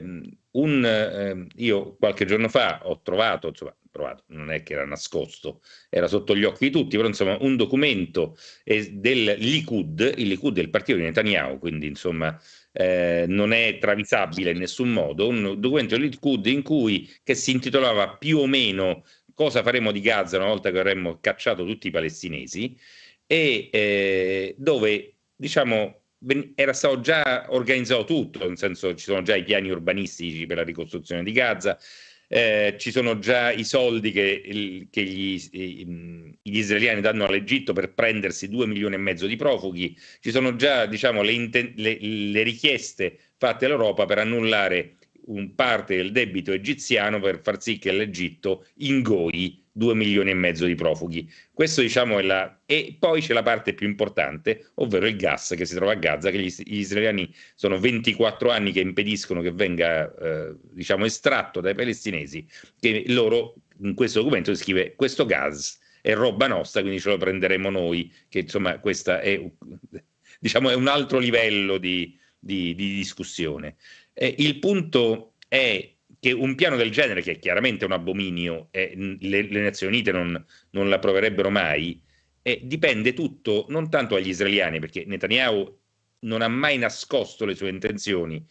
un, eh, io qualche giorno fa ho trovato, insomma, trovato, non è che era nascosto, era sotto gli occhi di tutti, però insomma un documento del Likud, il Likud è partito di Netanyahu, quindi insomma eh, non è travisabile in nessun modo, un documento del Likud in cui, che si intitolava più o meno cosa faremo di Gaza una volta che avremmo cacciato tutti i palestinesi e eh, dove diciamo era stato già organizzato tutto, nel senso ci sono già i piani urbanistici per la ricostruzione di Gaza, eh, ci sono già i soldi che, che gli, gli, israeliani danno all'Egitto per prendersi 2 milioni e mezzo di profughi, ci sono già diciamo, le, le, le, richieste fatte all'Europa per annullare un parte del debito egiziano per far sì che l'Egitto ingoi 2 milioni e mezzo di profughi. Questo diciamo è la... E poi c'è la parte più importante, ovvero il gas che si trova a Gaza, che gli, israeliani sono 24 anni che impediscono che venga eh, diciamo, estratto dai palestinesi, che loro in questo documento si scrive questo gas è roba nostra, quindi ce lo prenderemo noi, che insomma questa è, diciamo, è un altro livello di, di, di discussione. Eh, il punto è che un piano del genere, che è chiaramente un abominio, eh, le, le, Nazioni Unite non, non l'approverebbero mai, eh, dipende tutto non tanto dagli israeliani, perché Netanyahu non ha mai nascosto le sue intenzioni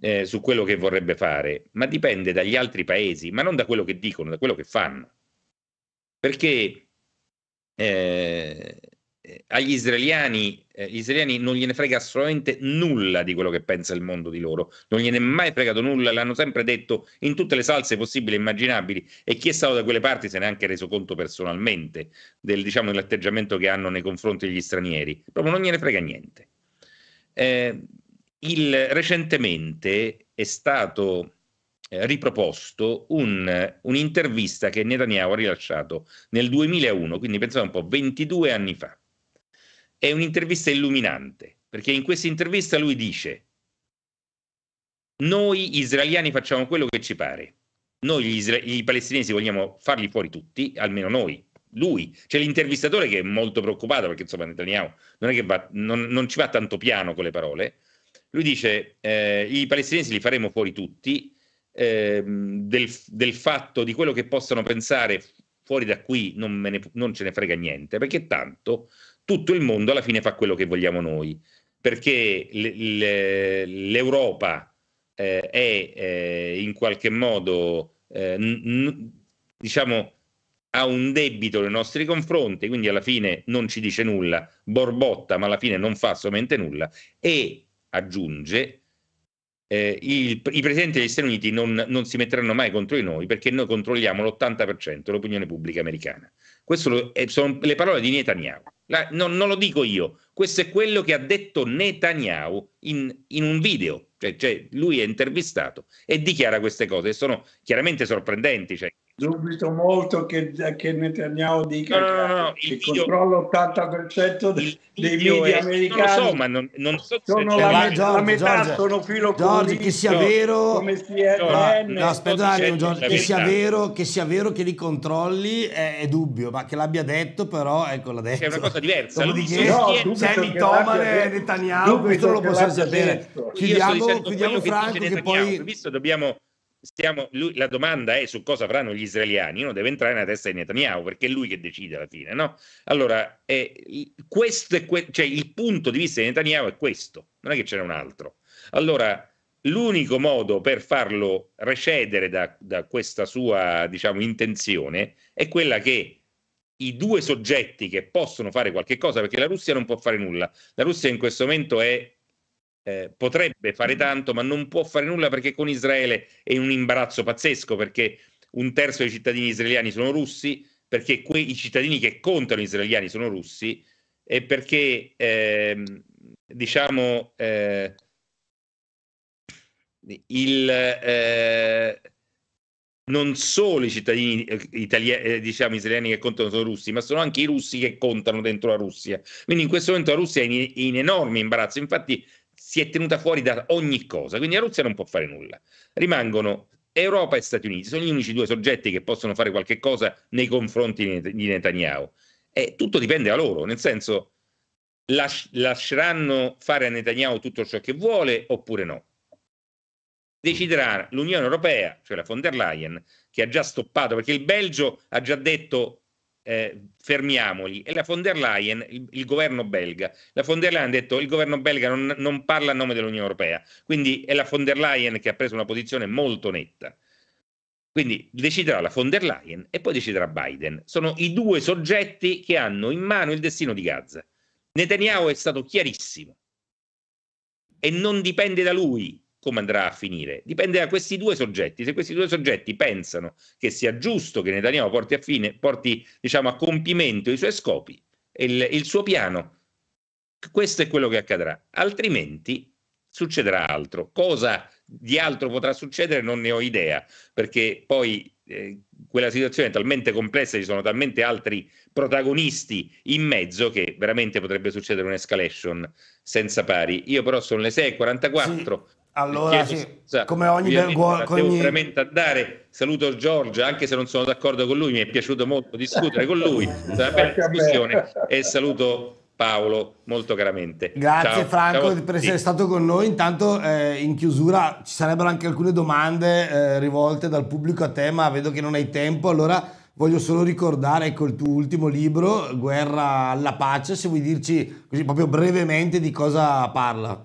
eh, su quello che vorrebbe fare, ma dipende dagli altri paesi, ma non da quello che dicono, da quello che fanno. Perché eh, eh, agli israeliani, eh, gli israeliani non gliene frega assolutamente nulla di quello che pensa il mondo di loro, non gliene è mai fregato nulla, l'hanno sempre detto in tutte le salse possibili e immaginabili e chi è stato da quelle parti se ne è anche reso conto personalmente del, diciamo, dell'atteggiamento che hanno nei confronti degli stranieri, proprio non gliene frega niente. Eh, il, recentemente è stato eh, riproposto un, un'intervista che Netanyahu ha rilasciato nel 2001, quindi pensate un po', 22 anni fa, è un'intervista illuminante, perché in questa intervista lui dice, noi israeliani facciamo quello che ci pare, noi gli, isra- gli palestinesi vogliamo farli fuori tutti, almeno noi, lui, c'è l'intervistatore che è molto preoccupato perché insomma Netanyahu non, è che va, non, non ci va tanto piano con le parole, lui dice eh, i palestinesi li faremo fuori tutti, eh, del, del, fatto di quello che possano pensare fuori da qui non, ne, non ce ne frega niente, perché tanto tutto il mondo alla fine fa quello che vogliamo noi, perché l'Europa eh, è eh, in qualche modo, eh, n- diciamo, ha un debito nei nostri confronti, quindi alla fine non ci dice nulla, borbotta, ma alla fine non fa assolutamente nulla e aggiunge eh, il, i presidenti degli Stati Uniti non, non, si metteranno mai contro di noi perché noi controlliamo l'80% dell'opinione pubblica americana. Queste eh, sono le parole di Netanyahu. La, non, non, lo dico io, questo è quello che ha detto Netanyahu in, in un video. Cioè, cioè, lui è intervistato e dichiara queste cose, sono chiaramente sorprendenti, cioè, Dubito molto che, che Netanyahu dica no, no, no, che controllo controlla l'80% dei, dei media è... americani. Non lo so, ma non, non so sono se la, me- Giorgio, la metà Giorgio, sono filo Giorgio, che sia vero, come CNN. No, aspetta un attimo, Giorgio, che sia, vero, che sia vero che li controlli è, è dubbio, ma che l'abbia detto però, ecco, l'ha detto. È una cosa diversa. Dopodiché, no, se è mitomane Netanyahu, questo lo possiamo sapere. Chiudiamo, Franco che poi... Visto, dobbiamo stiamo, lui, la domanda è su cosa faranno gli israeliani, uno deve entrare nella testa di Netanyahu perché è lui che decide alla fine, no? Allora, eh, questo è que- cioè, il punto di vista di Netanyahu è questo, non è che ce n'è un altro. Allora, l'unico modo per farlo recedere da, da questa sua, diciamo, intenzione è quella che i due soggetti che possono fare qualche cosa, perché la Russia non può fare nulla, la Russia in questo momento è eh, potrebbe fare tanto, ma non può fare nulla perché con Israele è un imbarazzo pazzesco perché un terzo dei cittadini israeliani sono russi, perché quei, i cittadini che contano israeliani sono russi e perché eh, diciamo eh, il, eh, non solo i cittadini eh, itali- eh, diciamo, israeliani che contano sono russi, ma sono anche i russi che contano dentro la Russia. Quindi in questo momento la Russia è in, in enorme imbarazzo. Infatti si è tenuta fuori da ogni cosa, quindi la Russia non può fare nulla. Rimangono Europa e Stati Uniti, sono gli unici due soggetti che possono fare qualche cosa nei confronti di Netanyahu. E tutto dipende da loro, nel senso lasceranno fare a Netanyahu tutto ciò che vuole oppure no. Deciderà l'Unione Europea, cioè la von der Leyen, che ha già stoppato, perché il Belgio ha già detto eh, fermiamoli. E la von der Leyen, il, il, governo belga, la von der Leyen ha detto il governo belga non, non parla a nome dell'Unione Europea, quindi è la von der Leyen che ha preso una posizione molto netta. Quindi deciderà la von der Leyen e poi deciderà Biden. Sono i due soggetti che hanno in mano il destino di Gaza. Netanyahu è stato chiarissimo e non dipende da lui, come andrà a finire? Dipende da questi due soggetti. Se questi due soggetti pensano che sia giusto che Netanyahu porti a fine, porti diciamo, a compimento i suoi scopi, il, il suo piano, questo è quello che accadrà. Altrimenti succederà altro. Cosa di altro potrà succedere non ne ho idea, perché poi eh, quella situazione è talmente complessa, ci sono talmente altri protagonisti in mezzo che veramente potrebbe succedere un'escalation senza pari. Io però sono le 6.44, sì. Allora, sì, sa, cioè, come ogni bel buon... Devo ogni... veramente andare. Saluto Giorgio, anche se non sono d'accordo con lui, mi è piaciuto molto discutere con lui. È bella discussione. E saluto Paolo molto caramente. Grazie ciao, Franco ciao per essere stato con noi. Intanto eh, in chiusura ci sarebbero anche alcune domande eh, rivolte dal pubblico a te, ma vedo che non hai tempo, allora voglio solo ricordare ecco, tuo ultimo libro, Guerra alla pace, se vuoi dirci così proprio brevemente di cosa parla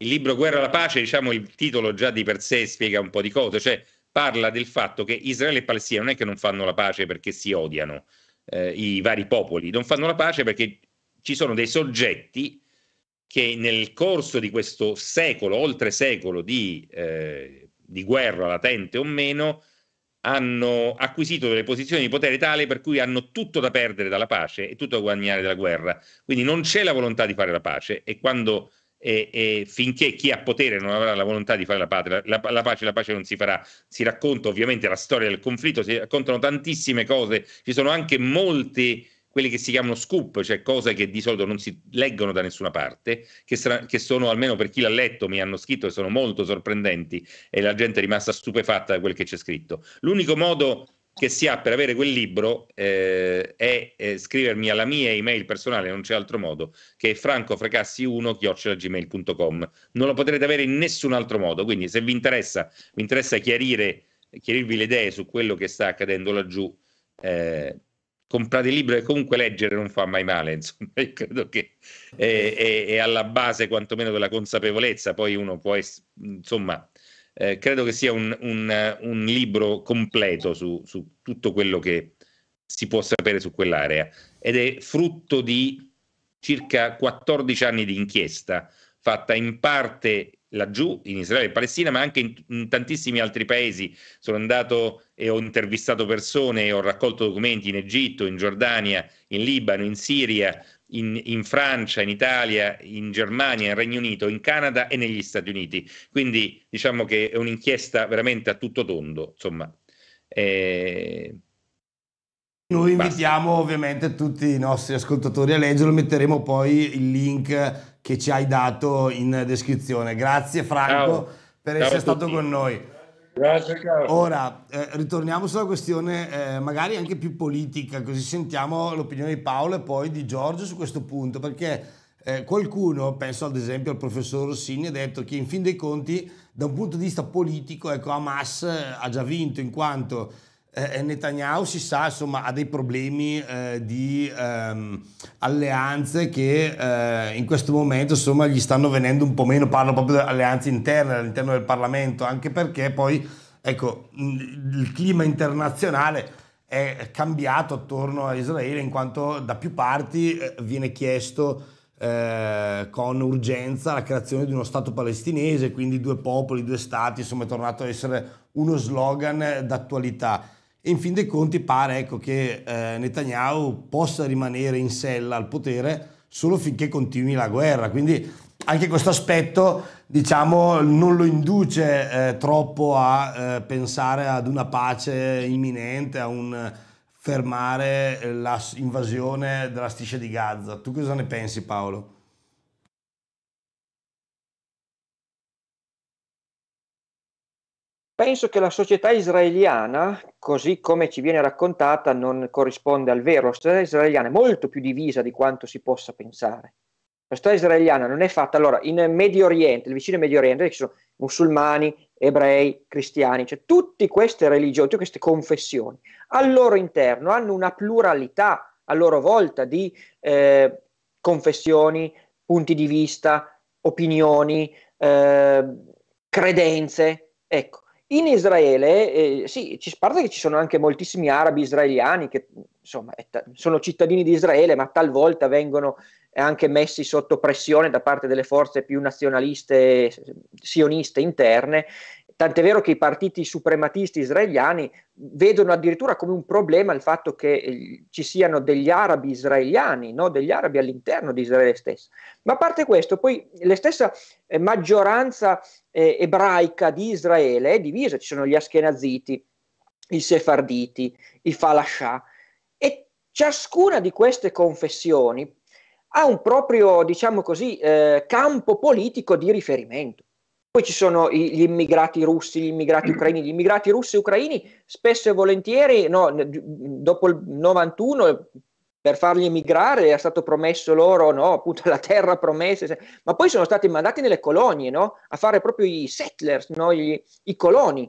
il libro Guerra alla pace, diciamo il titolo già di per sé spiega un po' di cose, cioè parla del fatto che Israele e Palestina non è che non fanno la pace perché si odiano eh, i vari popoli, non fanno la pace perché ci sono dei soggetti che nel corso di questo secolo, oltre secolo di, eh, di guerra latente o meno, hanno acquisito delle posizioni di potere tale per cui hanno tutto da perdere dalla pace e tutto da guadagnare dalla guerra. Quindi non c'è la volontà di fare la pace e quando e, e, finché chi ha potere non avrà la volontà di fare la, patria, la, la, pace, la pace non si farà. Si racconta ovviamente la storia del conflitto, si raccontano tantissime cose, ci sono anche molti quelli che si chiamano scoop, cioè cose che di solito non si leggono da nessuna parte, che, stra- che, sono, almeno per chi l'ha letto, mi hanno scritto che sono molto sorprendenti e la gente è rimasta stupefatta da quel che c'è scritto. L'unico modo che si ha per avere quel libro eh, è, è eh, scrivermi alla mia email personale, non c'è altro modo, che è francofrecassi 1 gmailcom Non lo potrete avere in nessun altro modo, quindi se vi interessa, vi interessa chiarire, chiarirvi le idee su quello che sta accadendo laggiù, eh, comprate il libro e comunque leggere non fa mai male, insomma, io credo che è, è, è alla base quantomeno della consapevolezza, poi uno può, insomma eh, credo che sia un, un, eh, un libro completo su, su, tutto quello che si può sapere su quell'area ed è frutto di circa 14 anni di inchiesta fatta in parte laggiù in Israele e Palestina ma anche in, in tantissimi altri paesi sono andato e ho intervistato persone ho raccolto documenti in Egitto, in Giordania, in Libano, in Siria in, in, Francia, in Italia, in Germania, in Regno Unito, in Canada e negli Stati Uniti. Quindi diciamo che è un'inchiesta veramente a tutto tondo, insomma. Eh... Noi Basta. invitiamo ovviamente tutti i nostri ascoltatori a leggerlo, metteremo poi il link che ci hai dato in descrizione. Grazie Franco Ciao. per Ciao essere stato con noi. Grazie caro. Ora, eh, ritorniamo sulla questione eh, magari anche più politica, così sentiamo l'opinione di Paolo e poi di Giorgio su questo punto, perché eh, qualcuno, penso ad esempio al professor Rossini, ha detto che in fin dei conti, da un punto di vista politico, ecco, Hamas eh, ha già vinto in quanto eh, eh, Netanyahu si sa, insomma, ha dei problemi eh, di ehm, alleanze che eh, in questo momento insomma, gli stanno venendo un po' meno, parlo proprio di alleanze interne all'interno del Parlamento, anche perché poi ecco, mm, il clima internazionale è cambiato attorno a Israele in quanto da più parti eh, viene chiesto eh, con urgenza la creazione di uno Stato palestinese, quindi due popoli, due stati, insomma è tornato a essere uno slogan d'attualità e in fin dei conti pare ecco, che eh, Netanyahu possa rimanere in sella al potere solo finché continui la guerra. Quindi anche questo aspetto diciamo, non lo induce eh, troppo a eh, pensare ad una pace imminente, a un fermare eh, l'invasione della striscia di Gaza. Tu cosa ne pensi Paolo? Penso che la società israeliana, così come ci viene raccontata, non corrisponde al vero. La società israeliana è molto più divisa di quanto si possa pensare. La società israeliana non è fatta. Allora, in Medio Oriente, nel vicino Medio Oriente, ci sono musulmani, ebrei, cristiani, cioè tutte queste religioni, tutte queste confessioni, al loro interno hanno una pluralità a loro volta di eh, confessioni, punti di vista, opinioni, eh, credenze. Ecco, in Israele, eh, sì, ci parte che ci sono anche moltissimi arabi israeliani che insomma t- sono cittadini di Israele, ma talvolta vengono anche messi sotto pressione da parte delle forze più nazionaliste, sioniste interne, Tant'è vero che i partiti suprematisti israeliani vedono addirittura come un problema il fatto che eh, ci siano degli arabi israeliani, no? degli arabi all'interno di Israele stessa. Ma a parte questo, poi la stessa eh, maggioranza eh, ebraica di Israele è divisa, ci sono gli Ashkenaziti, i Sefarditi, i Falashah, e ciascuna di queste confessioni ha un proprio, diciamo così, eh, campo politico di riferimento. Poi ci sono gli immigrati russi, gli immigrati ucraini. Gli immigrati russi e ucraini spesso e volentieri, no, dopo il 91, per farli emigrare era stato promesso loro, no, appunto la terra promessa, ma poi sono stati mandati nelle colonie, no, a fare proprio i settlers, no, gli, i coloni.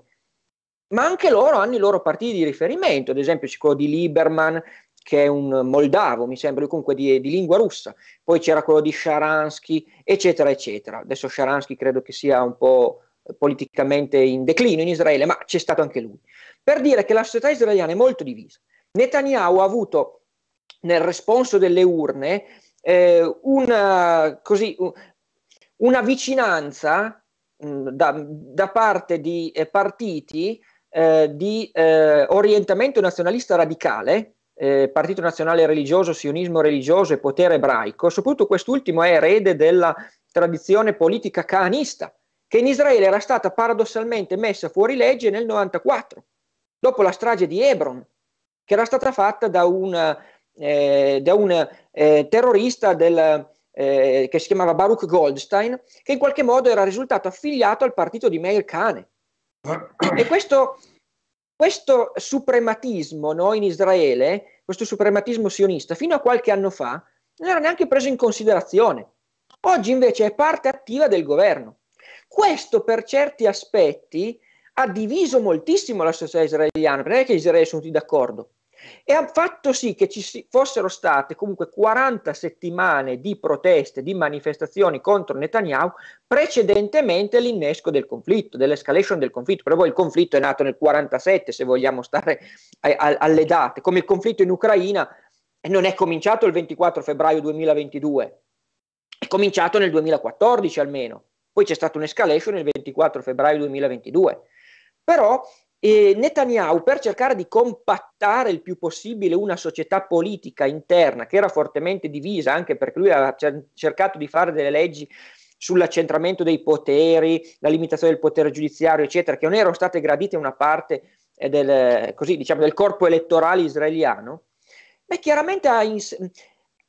Ma anche loro hanno i loro partiti di riferimento, ad esempio c'è quello di Lieberman, che è un moldavo, mi sembra, comunque di, di lingua russa. Poi c'era quello di Sharansky, eccetera, eccetera. Adesso Sharansky credo che sia un po' politicamente in declino in Israele, ma c'è stato anche lui. Per dire che la società israeliana è molto divisa. Netanyahu ha avuto nel responso delle urne eh, una, così, una, vicinanza mh, mm, da, da, parte di eh, partiti eh, di eh, orientamento nazionalista radicale eh, Partito Nazionale Religioso, Sionismo Religioso e Potere Ebraico, soprattutto quest'ultimo è erede della tradizione politica canista, che in Israele era stata paradossalmente messa fuori legge nel 94, dopo la strage di Hebron, che era stata fatta da un, eh, da un eh, terrorista del, eh, che si chiamava Baruch Goldstein, che in qualche modo era risultato affiliato al partito di Meir Kane. E questo questo suprematismo no, in Israele, questo suprematismo sionista, fino a qualche anno fa non era neanche preso in considerazione. Oggi invece è parte attiva del governo. Questo per certi aspetti ha diviso moltissimo la società israeliana, perché non è che gli sono tutti d'accordo e ha fatto sì che ci fossero state comunque 40 settimane di proteste, di manifestazioni contro Netanyahu precedentemente all'innesco del conflitto, dell'escalation del conflitto, però poi il conflitto è nato nel 1947, se vogliamo stare a, a, alle date, come il conflitto in Ucraina non è cominciato il 24 febbraio 2022, è cominciato nel 2014 almeno, poi c'è stata un'escalation il 24 febbraio 2022, però e Netanyahu, per cercare di compattare il più possibile una società politica interna che era fortemente divisa, anche perché lui aveva cercato di fare delle leggi sull'accentramento dei poteri, la limitazione del potere giudiziario, eccetera, che non erano state gradite a una parte eh, del, così, diciamo, del, corpo elettorale israeliano, beh, chiaramente ha, ins-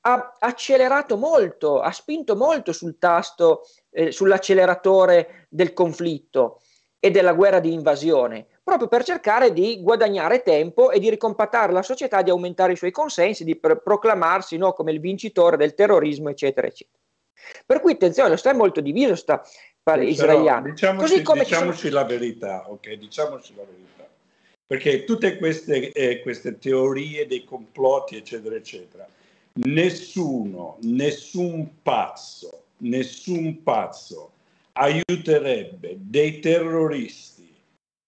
ha accelerato molto, ha spinto molto sul tasto, eh, sull'acceleratore del conflitto e della guerra di invasione, proprio per cercare di guadagnare tempo e di ricompattare la società, di aumentare i suoi consensi, di pr- proclamarsi no, come il vincitore del terrorismo, eccetera, eccetera. Per cui attenzione, sta molto diviso sta pare, Però, israeliano. Diciamoci, Così come diciamoci sono... la verità, ok? Diciamoci la verità. Perché tutte queste, eh, queste teorie dei complotti, eccetera, eccetera, nessuno, nessun pazzo, nessun pazzo aiuterebbe dei terroristi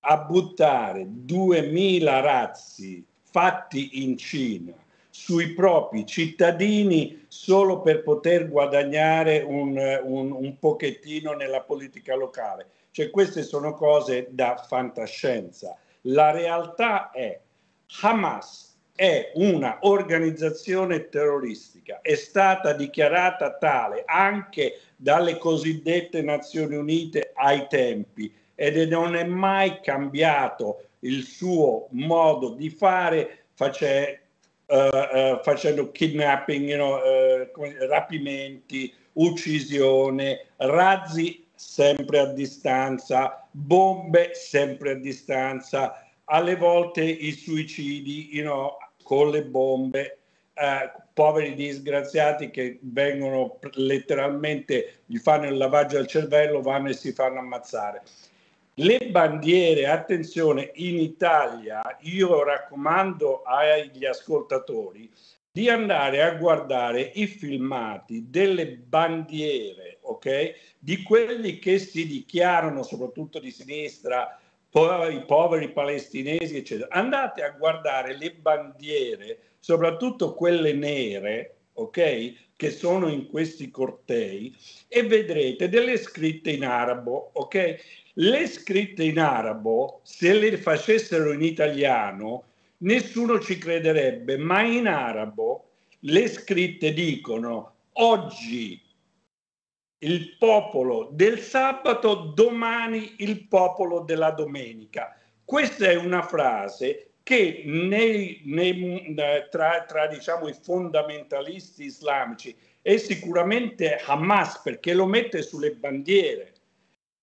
a buttare 2000 razzi fatti in Cina sui propri cittadini solo per poter guadagnare un, un, un pochettino nella politica locale. Cioè queste sono cose da fantascienza. La realtà è Hamas è un'organizzazione terroristica, è stata dichiarata tale anche dalle cosiddette Nazioni Unite ai tempi ed non è mai cambiato il suo modo di fare face, uh, uh, facendo kidnapping, you know, uh, rapimenti, uccisione, razzi sempre a distanza, bombe sempre a distanza, alle volte i suicidi you know, con le bombe, eh, poveri disgraziati che vengono letteralmente, gli fanno il lavaggio al cervello, vanno e si fanno ammazzare. Le bandiere, attenzione, in Italia io raccomando agli ascoltatori di andare a guardare i filmati delle bandiere, ok? Di quelli che si dichiarano, soprattutto di sinistra, i poveri palestinesi, eccetera. Andate a guardare le bandiere, soprattutto quelle nere, ok? Che sono in questi cortei e vedrete delle scritte in arabo, ok? Le scritte in arabo, se le facessero in italiano, nessuno ci crederebbe, ma in arabo le scritte dicono oggi il popolo del sabato, domani il popolo della domenica. Questa è una frase che nei, nei, tra, tra diciamo, i fondamentalisti islamici e sicuramente Hamas, perché lo mette sulle bandiere,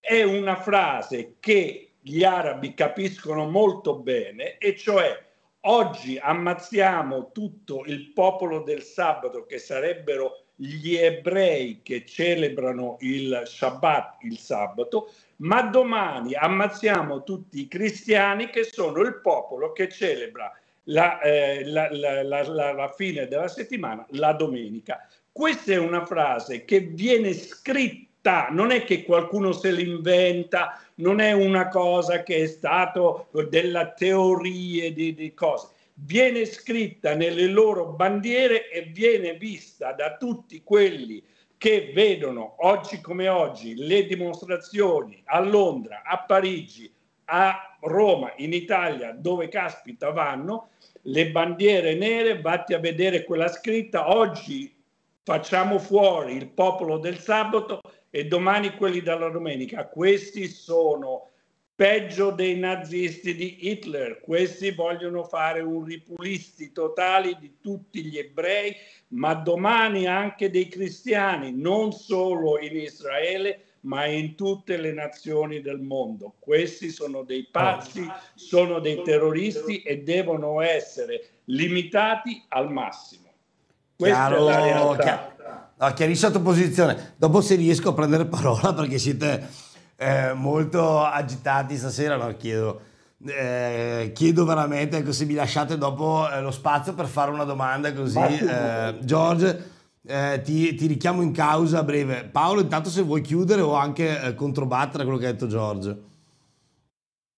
è una frase che gli arabi capiscono molto bene, e cioè oggi ammazziamo tutto il popolo del sabato, che sarebbero gli ebrei che celebrano il Shabbat, il sabato, ma domani ammazziamo tutti i cristiani che sono il popolo che celebra la, eh, la, la, la, fine della settimana, la domenica. Questa è una frase che viene scritta non è che qualcuno se l'inventa, non è una cosa che è stato della teoria di, di, cose. Viene scritta nelle loro bandiere e viene vista da tutti quelli che vedono oggi come oggi le dimostrazioni a Londra, a Parigi, a Roma, in Italia, dove caspita vanno, le bandiere nere, vatti a vedere quella scritta, oggi facciamo fuori il popolo del sabato e domani quelli dalla domenica. Questi sono peggio dei nazisti di Hitler. Questi vogliono fare un ripulisti totale di tutti gli ebrei, ma domani anche dei cristiani, non solo in Israele, ma in tutte le nazioni del mondo. Questi sono dei pazzi, ah. sono dei terroristi e devono essere limitati al massimo. Chiaro, chiaro. No, chiarisci posizione. Dopo se riesco a prendere parola perché siete eh, molto agitati stasera, no, chiedo. Eh, chiedo veramente ecco, se mi lasciate dopo eh, lo spazio per fare una domanda così. Eh, George, eh, ti, ti, richiamo in causa a breve. Paolo, intanto se vuoi chiudere o anche eh, controbattere quello che ha detto George.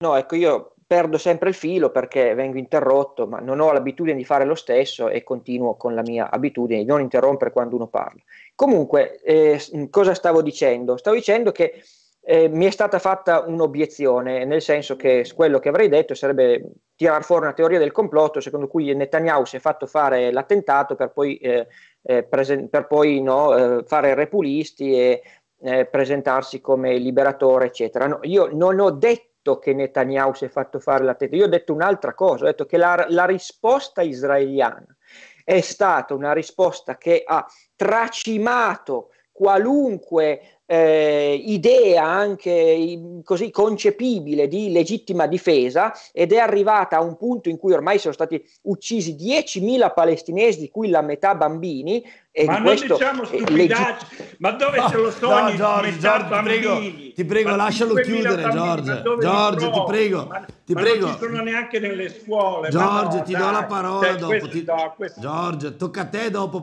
No, ecco, io perdo sempre il filo perché vengo interrotto, ma non ho l'abitudine di fare lo stesso e continuo con la mia abitudine di non interrompere quando uno parla. Comunque, eh, cosa stavo dicendo? Stavo dicendo che eh, mi è stata fatta un'obiezione, nel senso che quello che avrei detto sarebbe tirar fuori una teoria del complotto secondo cui Netanyahu si è fatto fare l'attentato per poi, eh, eh, presen- per poi no, eh, fare repulisti e eh, presentarsi come liberatore, eccetera. No, io non ho detto detto che Netanyahu si è fatto fare la testa, io ho detto un'altra cosa, ho detto che la, la risposta israeliana è stata una risposta che ha tracimato qualunque eh, idea anche così concepibile di legittima difesa ed è arrivata a un punto in cui ormai sono stati uccisi 10.000 palestinesi, di cui la metà bambini. E ma non diciamo stupidaggini, ma dove no, se lo sogni no, Giorgio, Giorgio ti prego, ti prego lascialo chiudere Giorgio, Giorgio ti prego, ma, ti ma prego. non ci sono neanche nelle scuole. Giorgio no, ti dai, do la parola cioè, dopo, ti, do, Giorgio tocca a te dopo.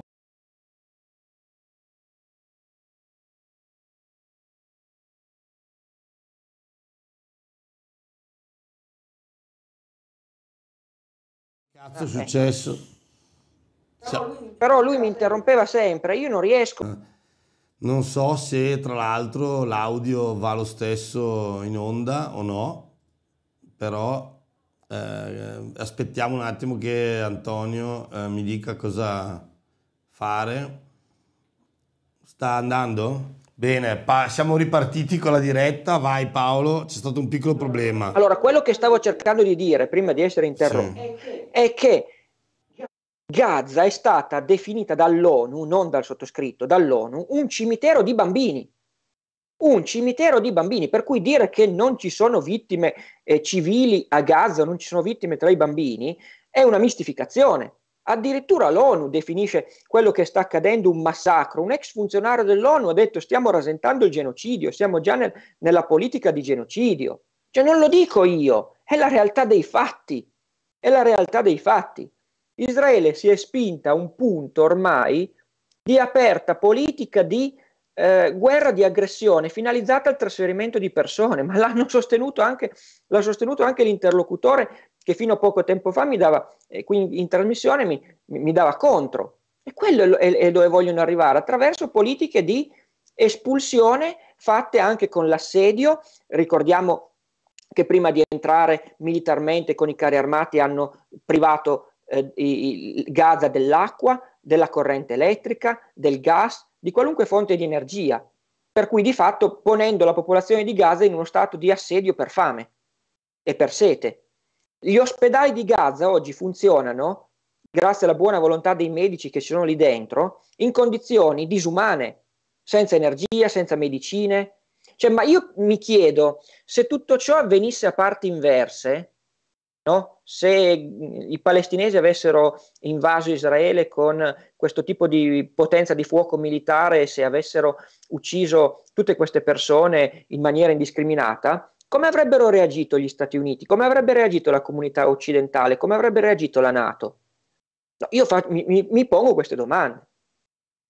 Cazzo è successo? Però lui, però lui mi interrompeva sempre, io non riesco. Eh, non so se tra l'altro l'audio va lo stesso in onda o no, però eh, aspettiamo un attimo che Antonio eh, mi dica cosa fare. Sta andando? Bene, pa- siamo ripartiti con la diretta, vai Paolo, c'è stato un piccolo problema. Allora, quello che stavo cercando di dire prima di essere interrotto sì. è che Gaza è stata definita dall'ONU, non dal sottoscritto, dall'ONU, un cimitero di bambini. Un cimitero di bambini, per cui dire che non ci sono vittime eh, civili a Gaza, non ci sono vittime tra i bambini, è una mistificazione Addirittura l'ONU definisce quello che sta accadendo un massacro. Un ex funzionario dell'ONU ha detto stiamo rasentando il genocidio, siamo già nel, nella politica di genocidio. Cioè non lo dico io, è la realtà dei fatti. È la realtà dei fatti. Israele si è spinta a un punto ormai di aperta politica di eh, guerra di aggressione finalizzata al trasferimento di persone, ma l'hanno sostenuto anche, l'ha sostenuto anche l'interlocutore che fino a poco tempo fa mi dava, eh, qui in trasmissione mi, mi, dava contro. E quello è, è dove vogliono arrivare, attraverso politiche di espulsione fatte anche con l'assedio. Ricordiamo che prima di entrare militarmente con i carri armati hanno privato eh, i, Gaza dell'acqua, della corrente elettrica, del gas, di qualunque fonte di energia, per cui di fatto ponendo la popolazione di Gaza in uno stato di assedio per fame e per sete. Gli ospedali di Gaza oggi funzionano, grazie alla buona volontà dei medici che ci sono lì dentro, in condizioni disumane, senza energia, senza medicine. Cioè, ma io mi chiedo, se tutto ciò avvenisse a parti inverse, no? se i palestinesi avessero invaso Israele con questo tipo di potenza di fuoco militare, se avessero ucciso tutte queste persone in maniera indiscriminata, come avrebbero reagito gli Stati Uniti? Come avrebbe reagito la comunità occidentale? Come avrebbe reagito la Nato? No, io fa- mi, mi, mi pongo queste domande.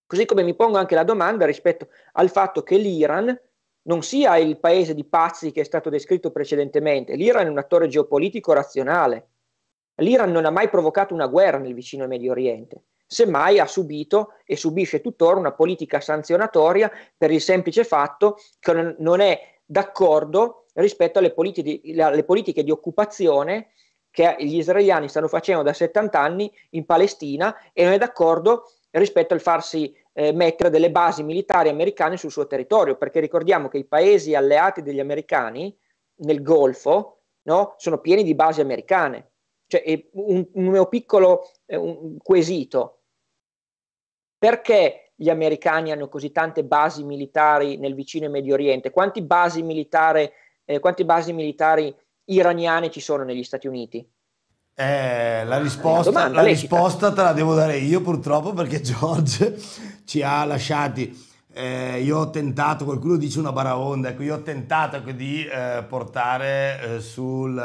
Così come mi pongo anche la domanda rispetto al fatto che l'Iran non sia il paese di pazzi che è stato descritto precedentemente. L'Iran è un attore geopolitico razionale. L'Iran non ha mai provocato una guerra nel vicino Medio Oriente, semmai ha subito e subisce tuttora una politica sanzionatoria per il semplice fatto che non è d'accordo rispetto alle politiche, alle politiche di occupazione che gli israeliani stanno facendo da 70 anni in Palestina e non è d'accordo rispetto al farsi eh, mettere delle basi militari americane sul suo territorio, perché ricordiamo che i paesi alleati degli americani nel Golfo no, sono pieni di basi americane. Cioè, un, un mio piccolo eh, un quesito. Perché gli americani hanno così tante basi militari nel vicino Medio Oriente, quanti basi, militari, eh, quante basi militari iraniane ci sono negli Stati Uniti? Eh, la, eh, risposta, domanda, la risposta, te la devo dare io purtroppo perché George ci ha lasciati. Eh, io ho tentato, qualcuno dice una baraonda, ecco, io ho tentato ecco, di eh, portare eh, sul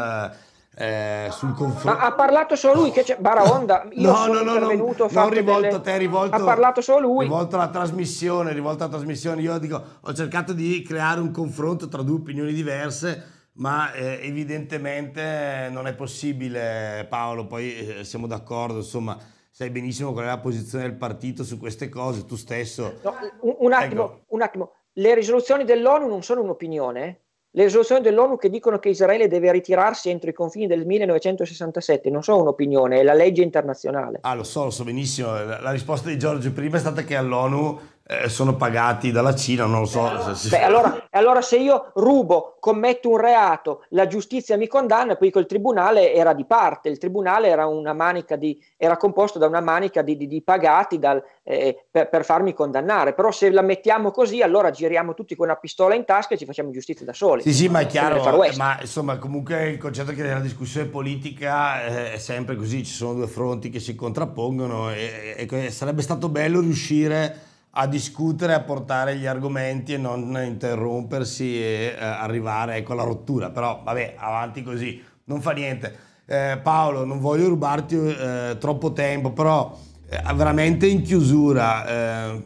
eh, sul confronto. ha parlato solo lui, che c'è Baraonda. Io no, sono no, no, intervenuto, no, non rivolto delle... a te, rivolto, ha parlato solo lui. Rivolto alla trasmissione, rivolto alla trasmissione. Io dico, ho cercato di creare un confronto tra due opinioni diverse, ma eh, evidentemente eh, non è possibile, Paolo. Poi eh, siamo d'accordo, insomma. Sai benissimo qual è la posizione del partito su queste cose, tu stesso. No, un, un, attimo, ecco. un attimo. Le risoluzioni dell'ONU non sono un'opinione? le risoluzioni dell'ONU che dicono che Israele deve ritirarsi entro i confini del 1967 non sono un'opinione, è la legge internazionale. Ah, lo so, lo so benissimo. La risposta di Giorgio prima è stata che all'ONU eh, sono pagati dalla Cina, non lo so. Allora, se, si... beh, allora, allora, se io rubo, commetto un reato, la giustizia mi condanna, poi il tribunale era di parte, il tribunale era, una manica di, era composto da una manica di, di, di pagati dal, eh, per, per, farmi condannare, però se la mettiamo così allora giriamo tutti con una pistola in tasca e ci facciamo giustizia da soli. Sì, sì, ma è chiaro, ma insomma comunque il concetto è che nella discussione politica eh, è sempre così, ci sono due fronti che si contrappongono e, e sarebbe stato bello riuscire a discutere, a portare gli argomenti e non interrompersi e eh, arrivare con ecco, la rottura. Però vabbè, avanti così, non fa niente. Eh, Paolo, non voglio rubarti eh, troppo tempo, però eh, veramente in chiusura eh,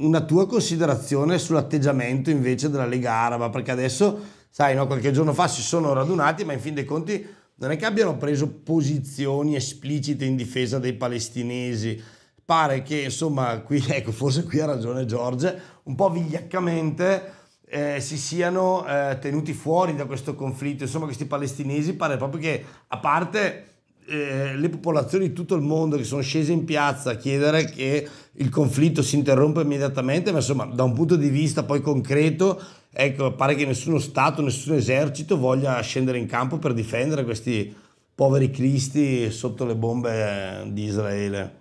una tua considerazione sull'atteggiamento invece della Lega Araba, perché adesso, sai, no, qualche giorno fa si sono radunati, ma in fin dei conti non è che abbiano preso posizioni esplicite in difesa dei palestinesi pare che insomma qui, ecco, forse qui ha ragione Giorgia, un po' vigliaccamente eh, si siano eh, tenuti fuori da questo conflitto, insomma questi palestinesi pare proprio che a parte eh, le popolazioni di tutto il mondo che sono scese in piazza a chiedere che il conflitto si interrompa immediatamente, ma insomma da un punto di vista poi concreto, ecco, pare che nessuno Stato, nessun esercito voglia scendere in campo per difendere questi poveri cristi sotto le bombe di Israele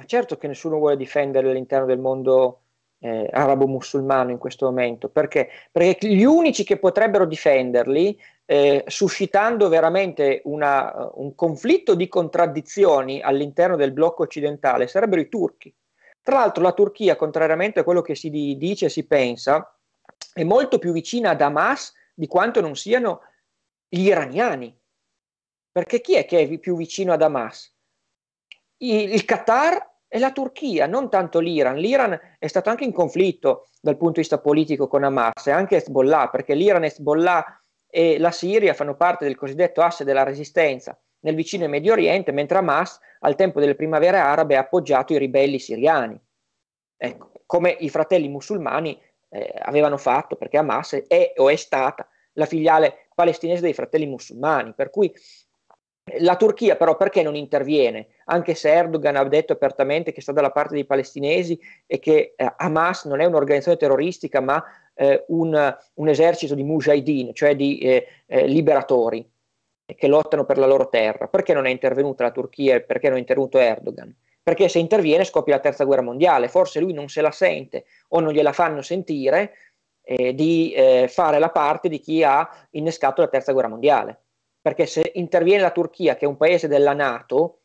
ma certo che nessuno vuole difendere all'interno del mondo eh, arabo-musulmano in questo momento, perché? perché? gli unici che potrebbero difenderli, eh, suscitando veramente una, un conflitto di contraddizioni all'interno del blocco occidentale, sarebbero i turchi. Tra l'altro la Turchia, contrariamente a quello che si dice e si pensa, è molto più vicina ad Hamas di quanto non siano gli iraniani. Perché chi è che è più vicino ad Hamas? il, Qatar è la Turchia, non tanto l'Iran. L'Iran è stato anche in conflitto dal punto di vista politico con Hamas e anche Hezbollah, perché l'Iran, Hezbollah e la Siria fanno parte del cosiddetto asse della resistenza nel vicino Medio Oriente, mentre Hamas al tempo delle primavere arabe ha appoggiato i ribelli siriani, ecco, come i fratelli musulmani eh, avevano fatto, perché Hamas è o è stata la filiale palestinese dei fratelli musulmani, per cui la Turchia però perché non interviene? Anche se Erdogan ha detto apertamente che sta dalla parte dei palestinesi e che eh, Hamas non è un'organizzazione terroristica ma eh, un, un, esercito di mujahideen, cioè di eh, eh liberatori eh, che lottano per la loro terra. Perché non è intervenuta la Turchia e perché non è intervenuto Erdogan? Perché se interviene scoppia la terza guerra mondiale, forse lui non se la sente o non gliela fanno sentire eh, di fare la parte di chi ha innescato la terza guerra mondiale perché se interviene la Turchia, che è un paese della Nato,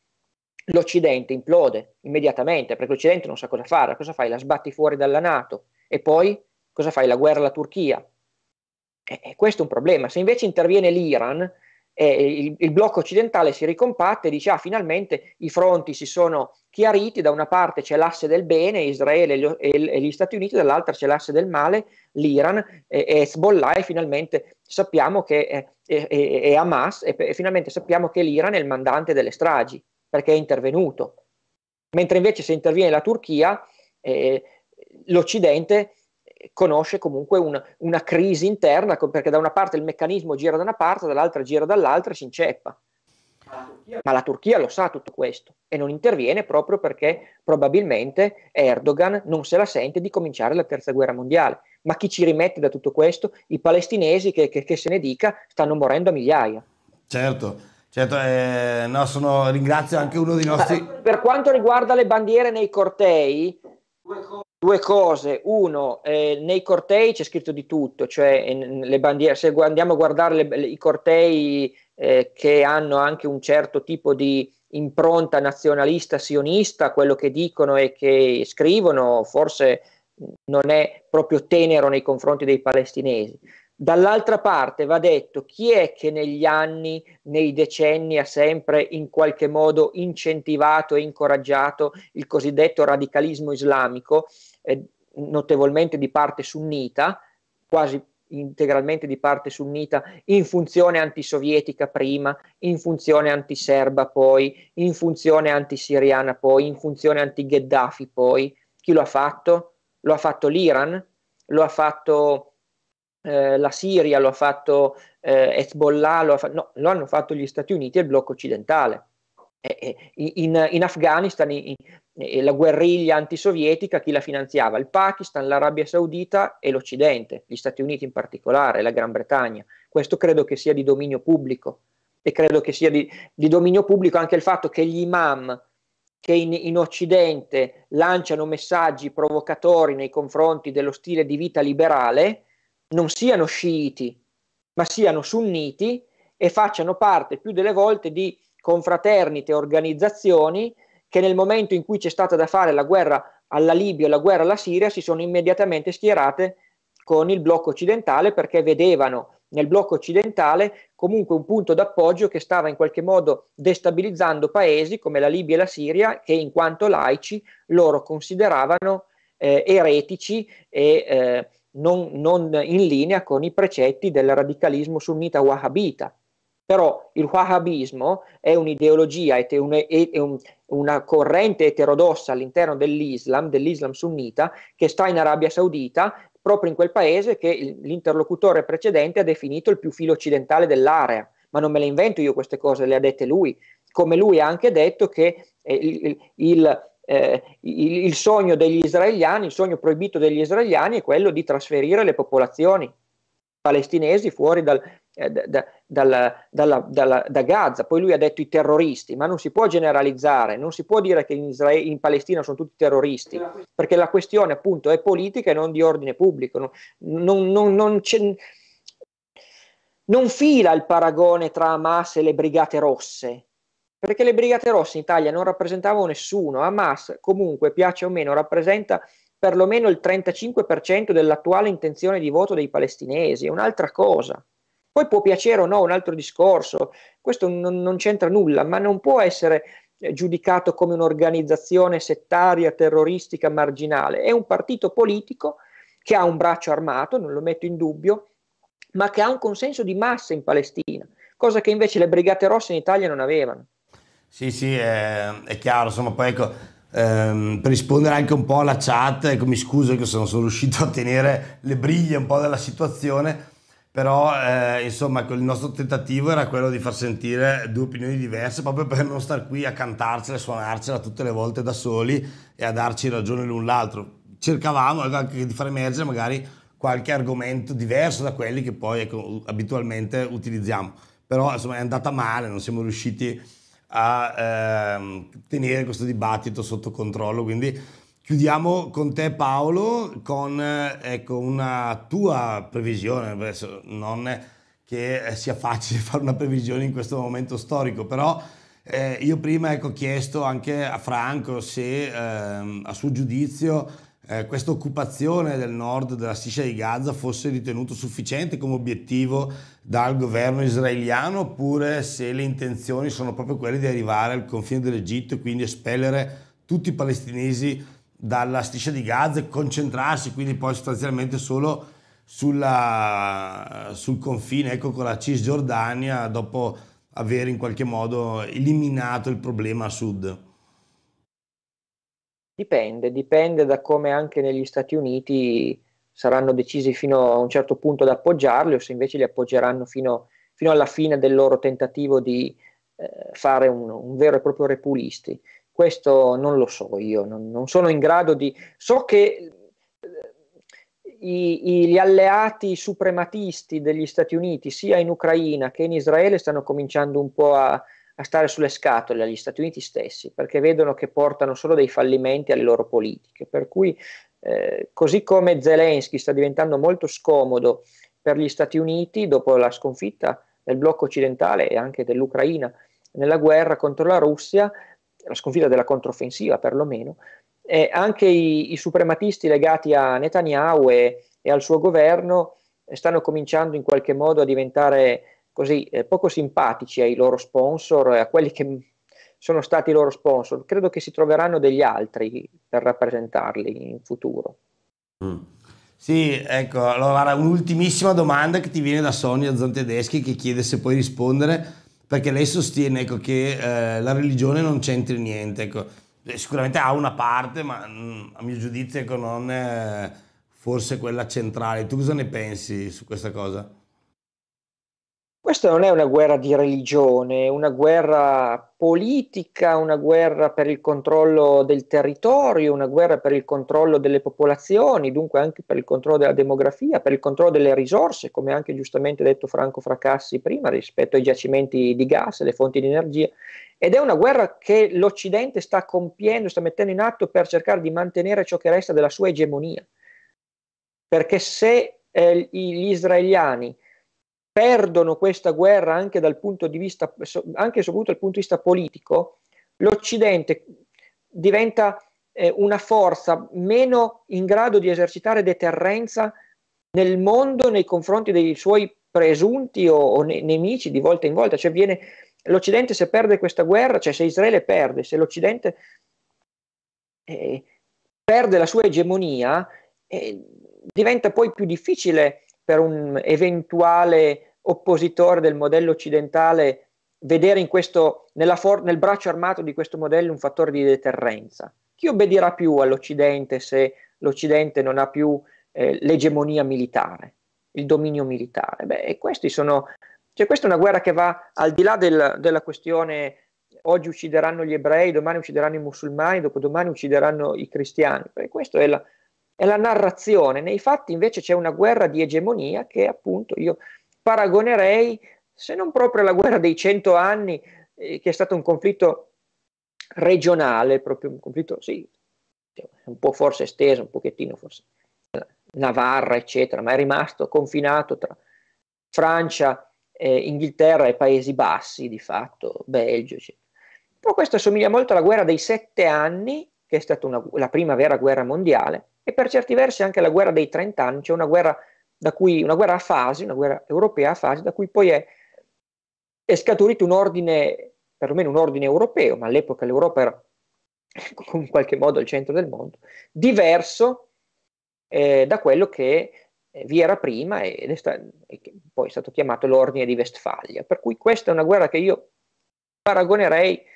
l'Occidente implode immediatamente, perché l'Occidente non sa cosa fare, cosa fai? La sbatti fuori dalla Nato e poi cosa fai? La guerra alla Turchia. E, e questo è un problema. Se invece interviene l'Iran, eh, il, il, blocco occidentale si ricompatte e dice ah, finalmente i fronti si sono chiariti, da una parte c'è l'asse del bene, Israele e, e, e gli Stati Uniti, dall'altra c'è l'asse del male, l'Iran e Hezbollah e finalmente sappiamo che è, è, è, Hamas e, e finalmente sappiamo che l'Iran è il mandante delle stragi perché è intervenuto. Mentre invece se interviene la Turchia, eh, l'Occidente conosce comunque un, una crisi interna, perché da una parte il meccanismo gira da una parte, dall'altra gira dall'altra e si inceppa. Ma la Turchia lo sa tutto questo e non interviene proprio perché probabilmente Erdogan non se la sente di cominciare la terza guerra mondiale. Ma chi ci rimette da tutto questo? I palestinesi che, che, che se ne dica stanno morendo a migliaia. Certo, certo eh, no, sono, ringrazio anche uno dei nostri... Per quanto riguarda le bandiere nei cortei, due cose. Uno, eh, nei cortei c'è scritto di tutto, cioè in, le bandiere, se andiamo a guardare le, le, i cortei eh, che hanno anche un certo tipo di impronta nazionalista sionista, quello che dicono e che scrivono forse non è proprio tenero nei confronti dei palestinesi. Dall'altra parte va detto chi è che negli anni, nei decenni ha sempre in qualche modo incentivato e incoraggiato il cosiddetto radicalismo islamico eh, notevolmente di parte sunnita, quasi integralmente di parte sunnita, in funzione antisovietica prima, in funzione antiserba poi, in funzione antisiriana poi, in funzione anti-Gheddafi poi. Chi lo ha fatto? Lo ha fatto l'Iran, lo ha fatto eh, la Siria, lo ha fatto eh, Hezbollah, lo, ha fa- no, lo hanno fatto gli Stati Uniti e il blocco occidentale. In, in, Afghanistan in, e la guerriglia antisovietica chi la finanziava? Il Pakistan, l'Arabia Saudita e l'Occidente, gli Stati Uniti in particolare, la Gran Bretagna. Questo credo che sia di dominio pubblico e credo che sia di, di dominio pubblico anche il fatto che gli imam che in, in, Occidente lanciano messaggi provocatori nei confronti dello stile di vita liberale non siano sciiti, ma siano sunniti e facciano parte più delle volte di confraternite organizzazioni che nel momento in cui c'è stata da fare la guerra alla Libia la guerra alla Siria si sono immediatamente schierate con il blocco occidentale perché vedevano nel blocco occidentale comunque un punto d'appoggio che stava in qualche modo destabilizzando paesi come la Libia e la Siria che in quanto laici loro consideravano eh, eretici e eh, non, non in linea con i precetti del radicalismo sunnita wahhabita. Però il wahhabismo è un'ideologia, è un, è un, una corrente eterodossa all'interno dell'Islam, dell'Islam sunnita, che sta in Arabia Saudita, proprio in quel paese che l'interlocutore precedente ha definito il più filo occidentale dell'area. Ma non me le invento io queste cose, le ha dette lui. Come lui ha anche detto che eh, il, il eh, il, il, sogno degli israeliani, il sogno proibito degli israeliani è quello di trasferire le popolazioni palestinesi fuori dal, eh, da, dalla, dalla, dalla, da Gaza. Poi lui ha detto i terroristi, ma non si può generalizzare, non si può dire che in, Israele, in Palestina sono tutti terroristi, perché la questione appunto è politica e non di ordine pubblico. Non, non, non, non fila il paragone tra Hamas e le Brigate Rosse, perché le Brigate Rosse in Italia non rappresentavano nessuno, Hamas comunque piace o meno rappresenta perlomeno il 35% dell'attuale intenzione di voto dei palestinesi, è un'altra cosa. Poi può piacere o no un altro discorso, questo non, non c'entra nulla, ma non può essere eh, giudicato come un'organizzazione settaria, terroristica, marginale. È un partito politico che ha un braccio armato, non lo metto in dubbio, ma che ha un consenso di massa in Palestina, cosa che invece le Brigate Rosse in Italia non avevano. Sì, sì, è, è chiaro, insomma, poi ecco, ehm, per rispondere anche un po' alla chat, ecco, mi scuso che non sono riuscito a tenere le briglie un po' della situazione, però eh, insomma il nostro tentativo era quello di far sentire due opinioni diverse proprio per non star qui a cantarcela e suonarcela tutte le volte da soli e a darci ragione l'un l'altro. Cercavamo anche di far emergere magari qualche argomento diverso da quelli che poi ecco, abitualmente utilizziamo, però insomma è andata male, non siamo riusciti a ehm, tenere questo dibattito sotto controllo. Quindi chiudiamo con te Paolo, con ecco, una tua previsione, adesso non che eh, sia facile fare una previsione in questo momento storico, però eh, io prima ecco, ho chiesto anche a Franco se ehm, a suo giudizio eh, questa occupazione del nord della striscia di Gaza fosse ritenuto sufficiente come obiettivo dal governo israeliano oppure se le intenzioni sono proprio quelle di arrivare al confine dell'Egitto e quindi espellere tutti i palestinesi dalla striscia di Gaza e concentrarsi quindi poi sostanzialmente solo sulla, sul confine ecco, con la Cisgiordania dopo aver in qualche modo eliminato il problema a sud. Dipende, dipende da come anche negli Stati Uniti saranno decisi fino a un certo punto ad appoggiarli o se invece li appoggeranno fino, fino alla fine del loro tentativo di eh, fare un, un, vero e proprio repulisti. Questo non lo so io, non, non sono in grado di... So che eh, i, i, gli alleati suprematisti degli Stati Uniti, sia in Ucraina che in Israele, stanno cominciando un po' a, a stare sulle scatole agli Stati Uniti stessi, perché vedono che portano solo dei fallimenti alle loro politiche. Per cui, eh, così come Zelensky sta diventando molto scomodo per gli Stati Uniti dopo la sconfitta del blocco occidentale e anche dell'Ucraina nella guerra contro la Russia, la sconfitta della controffensiva perlomeno, eh, anche i, i, suprematisti legati a Netanyahu e, e al suo governo eh, stanno cominciando in qualche modo a diventare così eh, poco simpatici ai loro sponsor e a quelli che sono stati i loro sponsor, credo che si troveranno degli altri per rappresentarli in futuro. Mm. Sì, ecco, allora un'ultimissima domanda che ti viene da Sonia Zantedeschi che chiede se puoi rispondere perché lei sostiene ecco, che eh, la religione non c'entri niente. Ecco. Eh, sicuramente ha una parte, ma mh, mm, a mio giudizio ecco, non è forse quella centrale. Tu cosa ne pensi su questa cosa? Questa non è una guerra di religione, è una guerra politica, una guerra per il controllo del territorio, una guerra per il controllo delle popolazioni, dunque anche per il controllo della demografia, per il controllo delle risorse, come anche giustamente detto Franco Fracassi prima, rispetto ai giacimenti di gas, alle fonti di energia. Ed è una guerra che l'Occidente sta compiendo, sta mettendo in atto per cercare di mantenere ciò che resta della sua egemonia. Perché se eh, gli israeliani perdono questa guerra anche dal punto di vista, anche e soprattutto dal punto di vista politico, l'Occidente diventa eh, una forza meno in grado di esercitare deterrenza nel mondo nei confronti dei suoi presunti o, o ne- nemici di volta in volta. Cioè viene, L'Occidente se perde questa guerra, cioè se Israele perde, se l'Occidente eh, perde la sua egemonia, eh, diventa poi più difficile per un eventuale oppositore del modello occidentale vedere in questo, for- nel braccio armato di questo modello un fattore di deterrenza. Chi obbedirà più all'Occidente se l'Occidente non ha più eh, l'egemonia militare, il dominio militare? Beh, sono, cioè questa è una guerra che va al di là del, della questione oggi uccideranno gli ebrei, domani uccideranno i musulmani, dopodomani uccideranno i cristiani. Perché questa è la, è la narrazione. Nei fatti invece c'è una guerra di egemonia che appunto io paragonerei, se non proprio alla guerra dei cento anni, eh, che è stato un conflitto regionale, proprio un conflitto, sì, un po' forse esteso, un pochettino forse, Navarra, eccetera, ma è rimasto confinato tra Francia, eh, Inghilterra e Paesi Bassi, di fatto, Belgio, eccetera. Però questo assomiglia molto alla guerra dei sette anni che è stata una, la prima vera guerra mondiale, e per certi versi anche la guerra dei trent'anni, cioè una guerra, cui, una guerra, a fasi, una guerra europea a fasi, da cui poi è, è scaturito un ordine, perlomeno un ordine europeo, ma all'epoca l'Europa era in qualche modo il centro del mondo, diverso eh, da quello che eh, vi era prima ed è sta- e che poi è stato chiamato l'ordine di Vestfalia. Per cui questa è una guerra che io paragonerei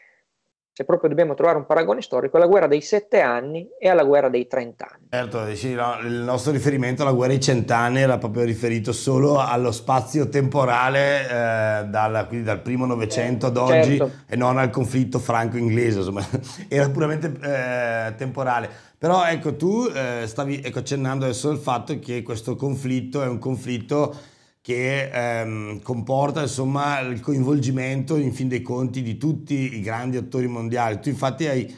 se cioè, proprio dobbiamo trovare un paragone storico, alla guerra dei sette anni e alla guerra dei trent'anni. Certo, il nostro riferimento alla guerra dei cent'anni era proprio riferito solo allo spazio temporale, eh, dal, quindi dal primo novecento eh, ad oggi, certo. e non al conflitto franco-inglese, insomma, era puramente eh, temporale. Però ecco, tu eh, stavi ecco, accennando adesso il fatto che questo conflitto è un conflitto che ehm, comporta insomma, il coinvolgimento in fin dei conti di tutti i grandi attori mondiali. Tu infatti hai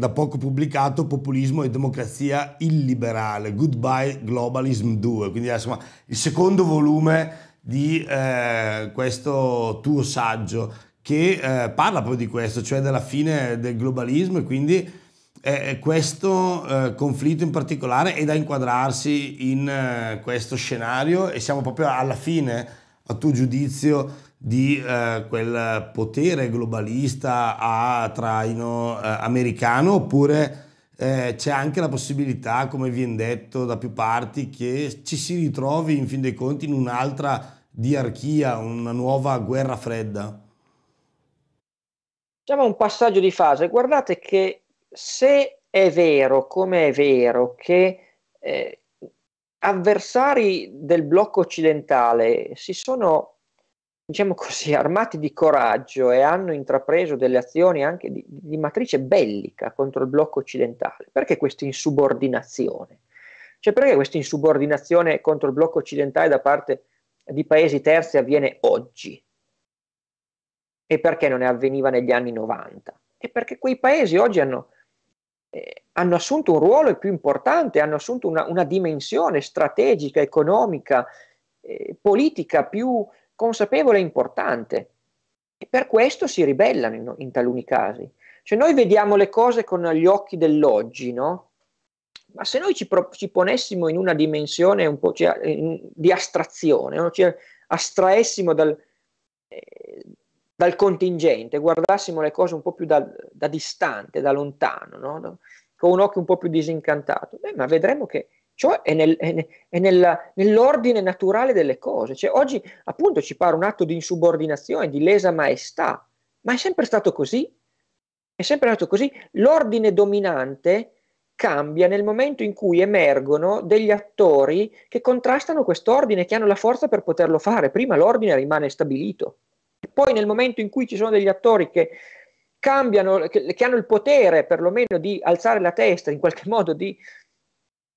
da poco pubblicato Populismo e democrazia illiberale, Goodbye Globalism 2, quindi insomma il secondo volume di eh, questo tuo saggio che eh, parla proprio di questo, cioè della fine del globalismo e quindi eh, questo eh, conflitto in particolare è da inquadrarsi in eh, questo scenario e siamo proprio alla fine, a tuo giudizio, di eh, quel potere globalista a traino eh, americano oppure eh, c'è anche la possibilità, come viene detto da più parti, che ci si ritrovi in fin dei conti in un'altra diarchia, una nuova guerra fredda? Diciamo un passaggio di fase. Guardate che se è vero, come è vero, che eh, avversari del blocco occidentale si sono, diciamo così, armati di coraggio e hanno intrapreso delle azioni anche di, di matrice bellica contro il blocco occidentale, perché questa insubordinazione? Cioè perché questa insubordinazione contro il blocco occidentale da parte di paesi terzi avviene oggi? E perché non è avveniva negli anni 90? E perché quei paesi oggi hanno eh, hanno assunto un ruolo più importante, hanno assunto una, una dimensione strategica, economica, eh, politica più consapevole e importante. E per questo si ribellano in, in, taluni casi. Cioè noi vediamo le cose con gli occhi dell'oggi, no? Ma se noi ci, pro- ci ponessimo in una dimensione un po' cioè, in, di astrazione, no? ci cioè, astraessimo dal, eh, dal contingente, guardassimo le cose un po' più da, da distante, da lontano, no? con un occhio un po' più disincantato, Beh, ma vedremo che ciò è, nel, è, è nella, nell'ordine naturale delle cose. Cioè, oggi appunto ci pare un atto di insubordinazione, di lesa maestà, ma è sempre stato così. È sempre stato così. L'ordine dominante cambia nel momento in cui emergono degli attori che contrastano quest'ordine, che hanno la forza per poterlo fare. Prima l'ordine rimane stabilito. Poi nel momento in cui ci sono degli attori che cambiano, che, che hanno il potere perlomeno di alzare la testa, in qualche modo di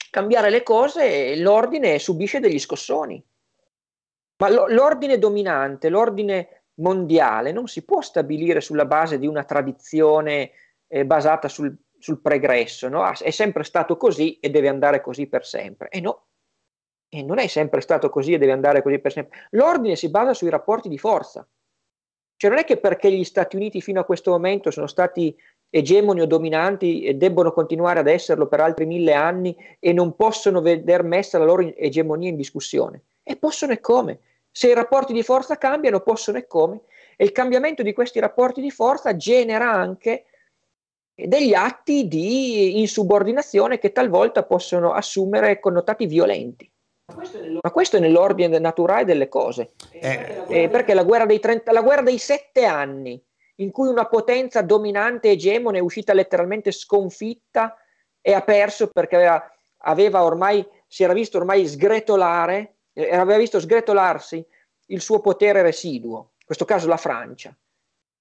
cambiare le cose, l'ordine subisce degli scossoni. Ma lo, l'ordine dominante, l'ordine mondiale non si può stabilire sulla base di una tradizione eh, basata sul, sul pregresso, no? è sempre stato così e deve andare così per sempre. E no, e non è sempre stato così e deve andare così per sempre. L'ordine si basa sui rapporti di forza. Cioè non è che perché gli Stati Uniti fino a questo momento sono stati egemoni o dominanti e debbono continuare ad esserlo per altri mille anni e non possono veder messa la loro egemonia in discussione. E possono e come. Se i rapporti di forza cambiano, possono e come. E il cambiamento di questi rapporti di forza genera anche degli atti di insubordinazione che talvolta possono assumere connotati violenti. Ma questo è nell'ordine naturale delle cose. Eh. Eh, eh perché la guerra, 30, la guerra, dei sette anni, in cui una potenza dominante egemone è uscita letteralmente sconfitta e ha perso perché aveva, aveva ormai, si era visto ormai sgretolare, eh, aveva visto sgretolarsi il suo potere residuo, in questo caso la Francia.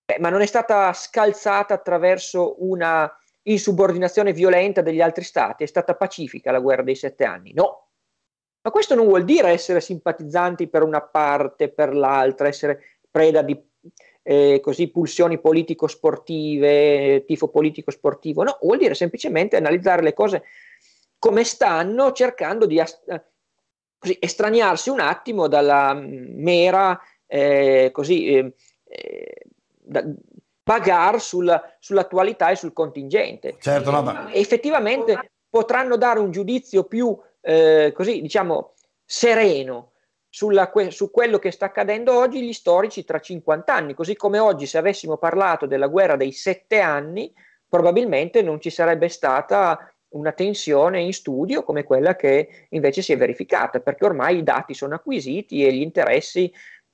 Beh, ma non è stata scalzata attraverso una insubordinazione violenta degli altri stati, è stata pacifica la guerra dei sette anni? No, ma questo non vuol dire essere simpatizzanti per una parte, per l'altra, essere preda di eh, così, pulsioni politico-sportive, tifo politico-sportivo, no, vuol dire semplicemente analizzare le cose come stanno, cercando di as- eh, così, estraniarsi un attimo dalla mera eh, così, ehm, eh, da, bagar sul, sull'attualità e sul contingente. Certo, no, ma... Effettivamente potranno dare un giudizio più eh, così diciamo sereno sulla, su quello che sta accadendo oggi gli storici tra 50 anni, così come oggi se avessimo parlato della guerra dei sette anni probabilmente non ci sarebbe stata una tensione in studio come quella che invece si è verificata, perché ormai i dati sono acquisiti e gli interessi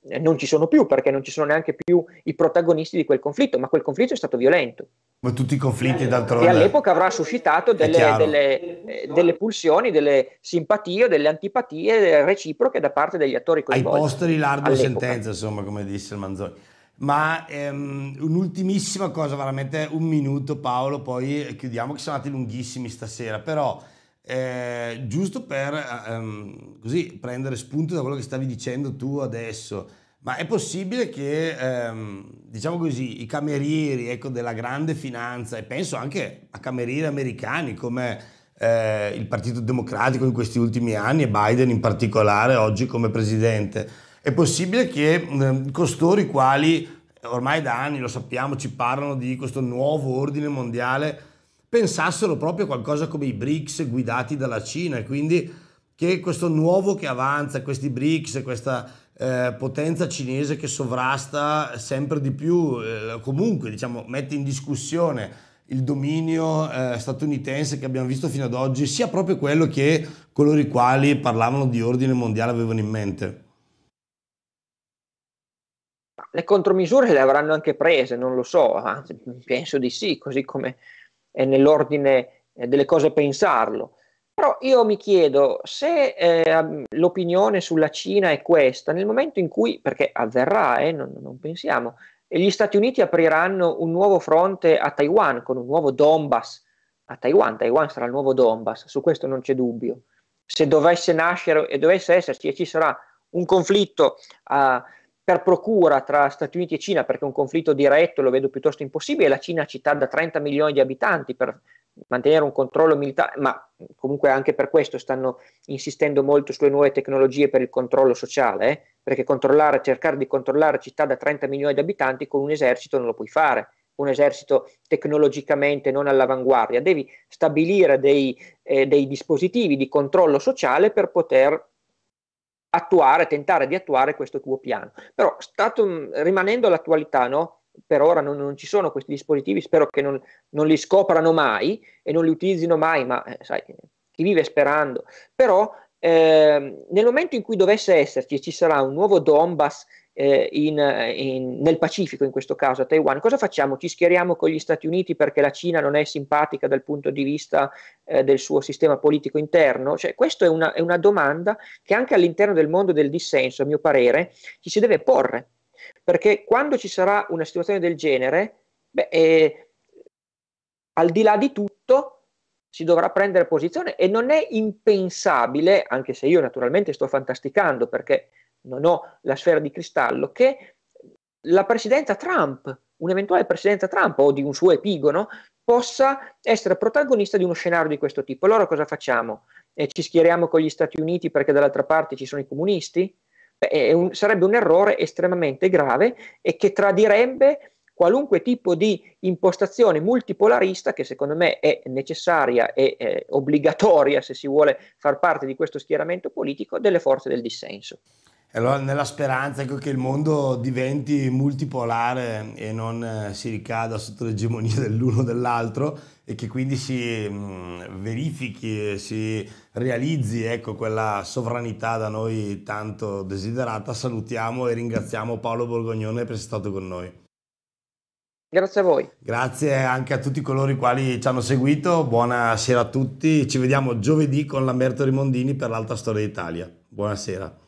eh, non ci sono più, perché non ci sono neanche più i protagonisti di quel conflitto, ma quel conflitto è stato violento. Ma tutti i conflitti eh, d'altronde. E all'epoca avrà suscitato delle, delle, eh, delle, pulsioni, delle simpatie, o delle antipatie reciproche da parte degli attori coinvolti. Ai posteri l'ardua sentenza, insomma, come disse il Manzoni. Ma ehm, un'ultimissima cosa, veramente un minuto Paolo, poi eh, chiudiamo che siamo andati lunghissimi stasera, però eh, giusto per eh, ehm, così prendere spunto da quello che stavi dicendo tu adesso ma è possibile che, ehm, diciamo così, i camerieri ecco, della grande finanza, e penso anche a camerieri americani come eh, il Partito Democratico in questi ultimi anni e Biden in particolare oggi come presidente, è possibile che ehm, costoro i quali ormai da anni, lo sappiamo, ci parlano di questo nuovo ordine mondiale, pensassero proprio a qualcosa come i BRICS guidati dalla Cina e quindi che questo nuovo che avanza, questi BRICS, questa eh, potenza cinese che sovrasta sempre di più, eh, comunque diciamo, mette in discussione il dominio eh, statunitense che abbiamo visto fino ad oggi, sia proprio quello che coloro i quali parlavano di ordine mondiale avevano in mente. Le contromisure le avranno anche prese, non lo so, anzi, ah, penso di sì, così come è nell'ordine eh, delle cose pensarlo. Però io mi chiedo se eh, l'opinione sulla Cina è questa, nel momento in cui, perché avverrà, eh, non, non pensiamo, gli Stati Uniti apriranno un nuovo fronte a Taiwan con un nuovo Donbass a Taiwan, Taiwan sarà il nuovo Donbass, su questo non c'è dubbio. Se dovesse nascere e dovesse esserci e ci sarà un conflitto uh, per procura tra Stati Uniti e Cina, perché un conflitto diretto lo vedo piuttosto impossibile, la Cina è città da 30 milioni di abitanti, per mantenere un controllo militare, ma comunque anche per questo stanno insistendo molto sulle nuove tecnologie per il controllo sociale, eh? perché controllare, cercare di controllare città da 30 milioni di abitanti con un esercito non lo puoi fare, un esercito tecnologicamente non all'avanguardia, devi stabilire dei, eh, dei dispositivi di controllo sociale per poter attuare, tentare di attuare questo tuo piano. Però stato, rimanendo all'attualità, no? per ora non, non, ci sono questi dispositivi, spero che non, non, li scoprano mai e non li utilizzino mai, ma eh, sai, chi vive sperando. Però eh, nel momento in cui dovesse esserci e ci sarà un nuovo Donbass eh, in, in, nel Pacifico, in questo caso a Taiwan, cosa facciamo? Ci schieriamo con gli Stati Uniti perché la Cina non è simpatica dal punto di vista eh, del suo sistema politico interno? Cioè, questa è una, è una domanda che anche all'interno del mondo del dissenso, a mio parere, ci si deve porre perché quando ci sarà una situazione del genere, beh, eh, al di là di tutto si dovrà prendere posizione e non è impensabile, anche se io naturalmente sto fantasticando perché non ho la sfera di cristallo, che la presidenza Trump, un'eventuale presidenza Trump o di un suo epigono, possa essere protagonista di uno scenario di questo tipo. Allora cosa facciamo? Eh, ci schieriamo con gli Stati Uniti perché dall'altra parte ci sono i comunisti? un, sarebbe un errore estremamente grave e che tradirebbe qualunque tipo di impostazione multipolarista che secondo me è necessaria e è eh, obbligatoria se si vuole far parte di questo schieramento politico delle forze del dissenso. E allora nella speranza ecco, che il mondo diventi multipolare e non eh, si ricada sotto l'egemonia dell'uno o dell'altro e che quindi si mh, mm, verifichi, si realizzi ecco, quella sovranità da noi tanto desiderata, salutiamo e ringraziamo Paolo Borgognone per essere stato con noi. Grazie a voi. Grazie anche a tutti coloro i quali ci hanno seguito, buonasera a tutti, ci vediamo giovedì con Lamberto Rimondini per l'Alta Storia d'Italia. Buonasera.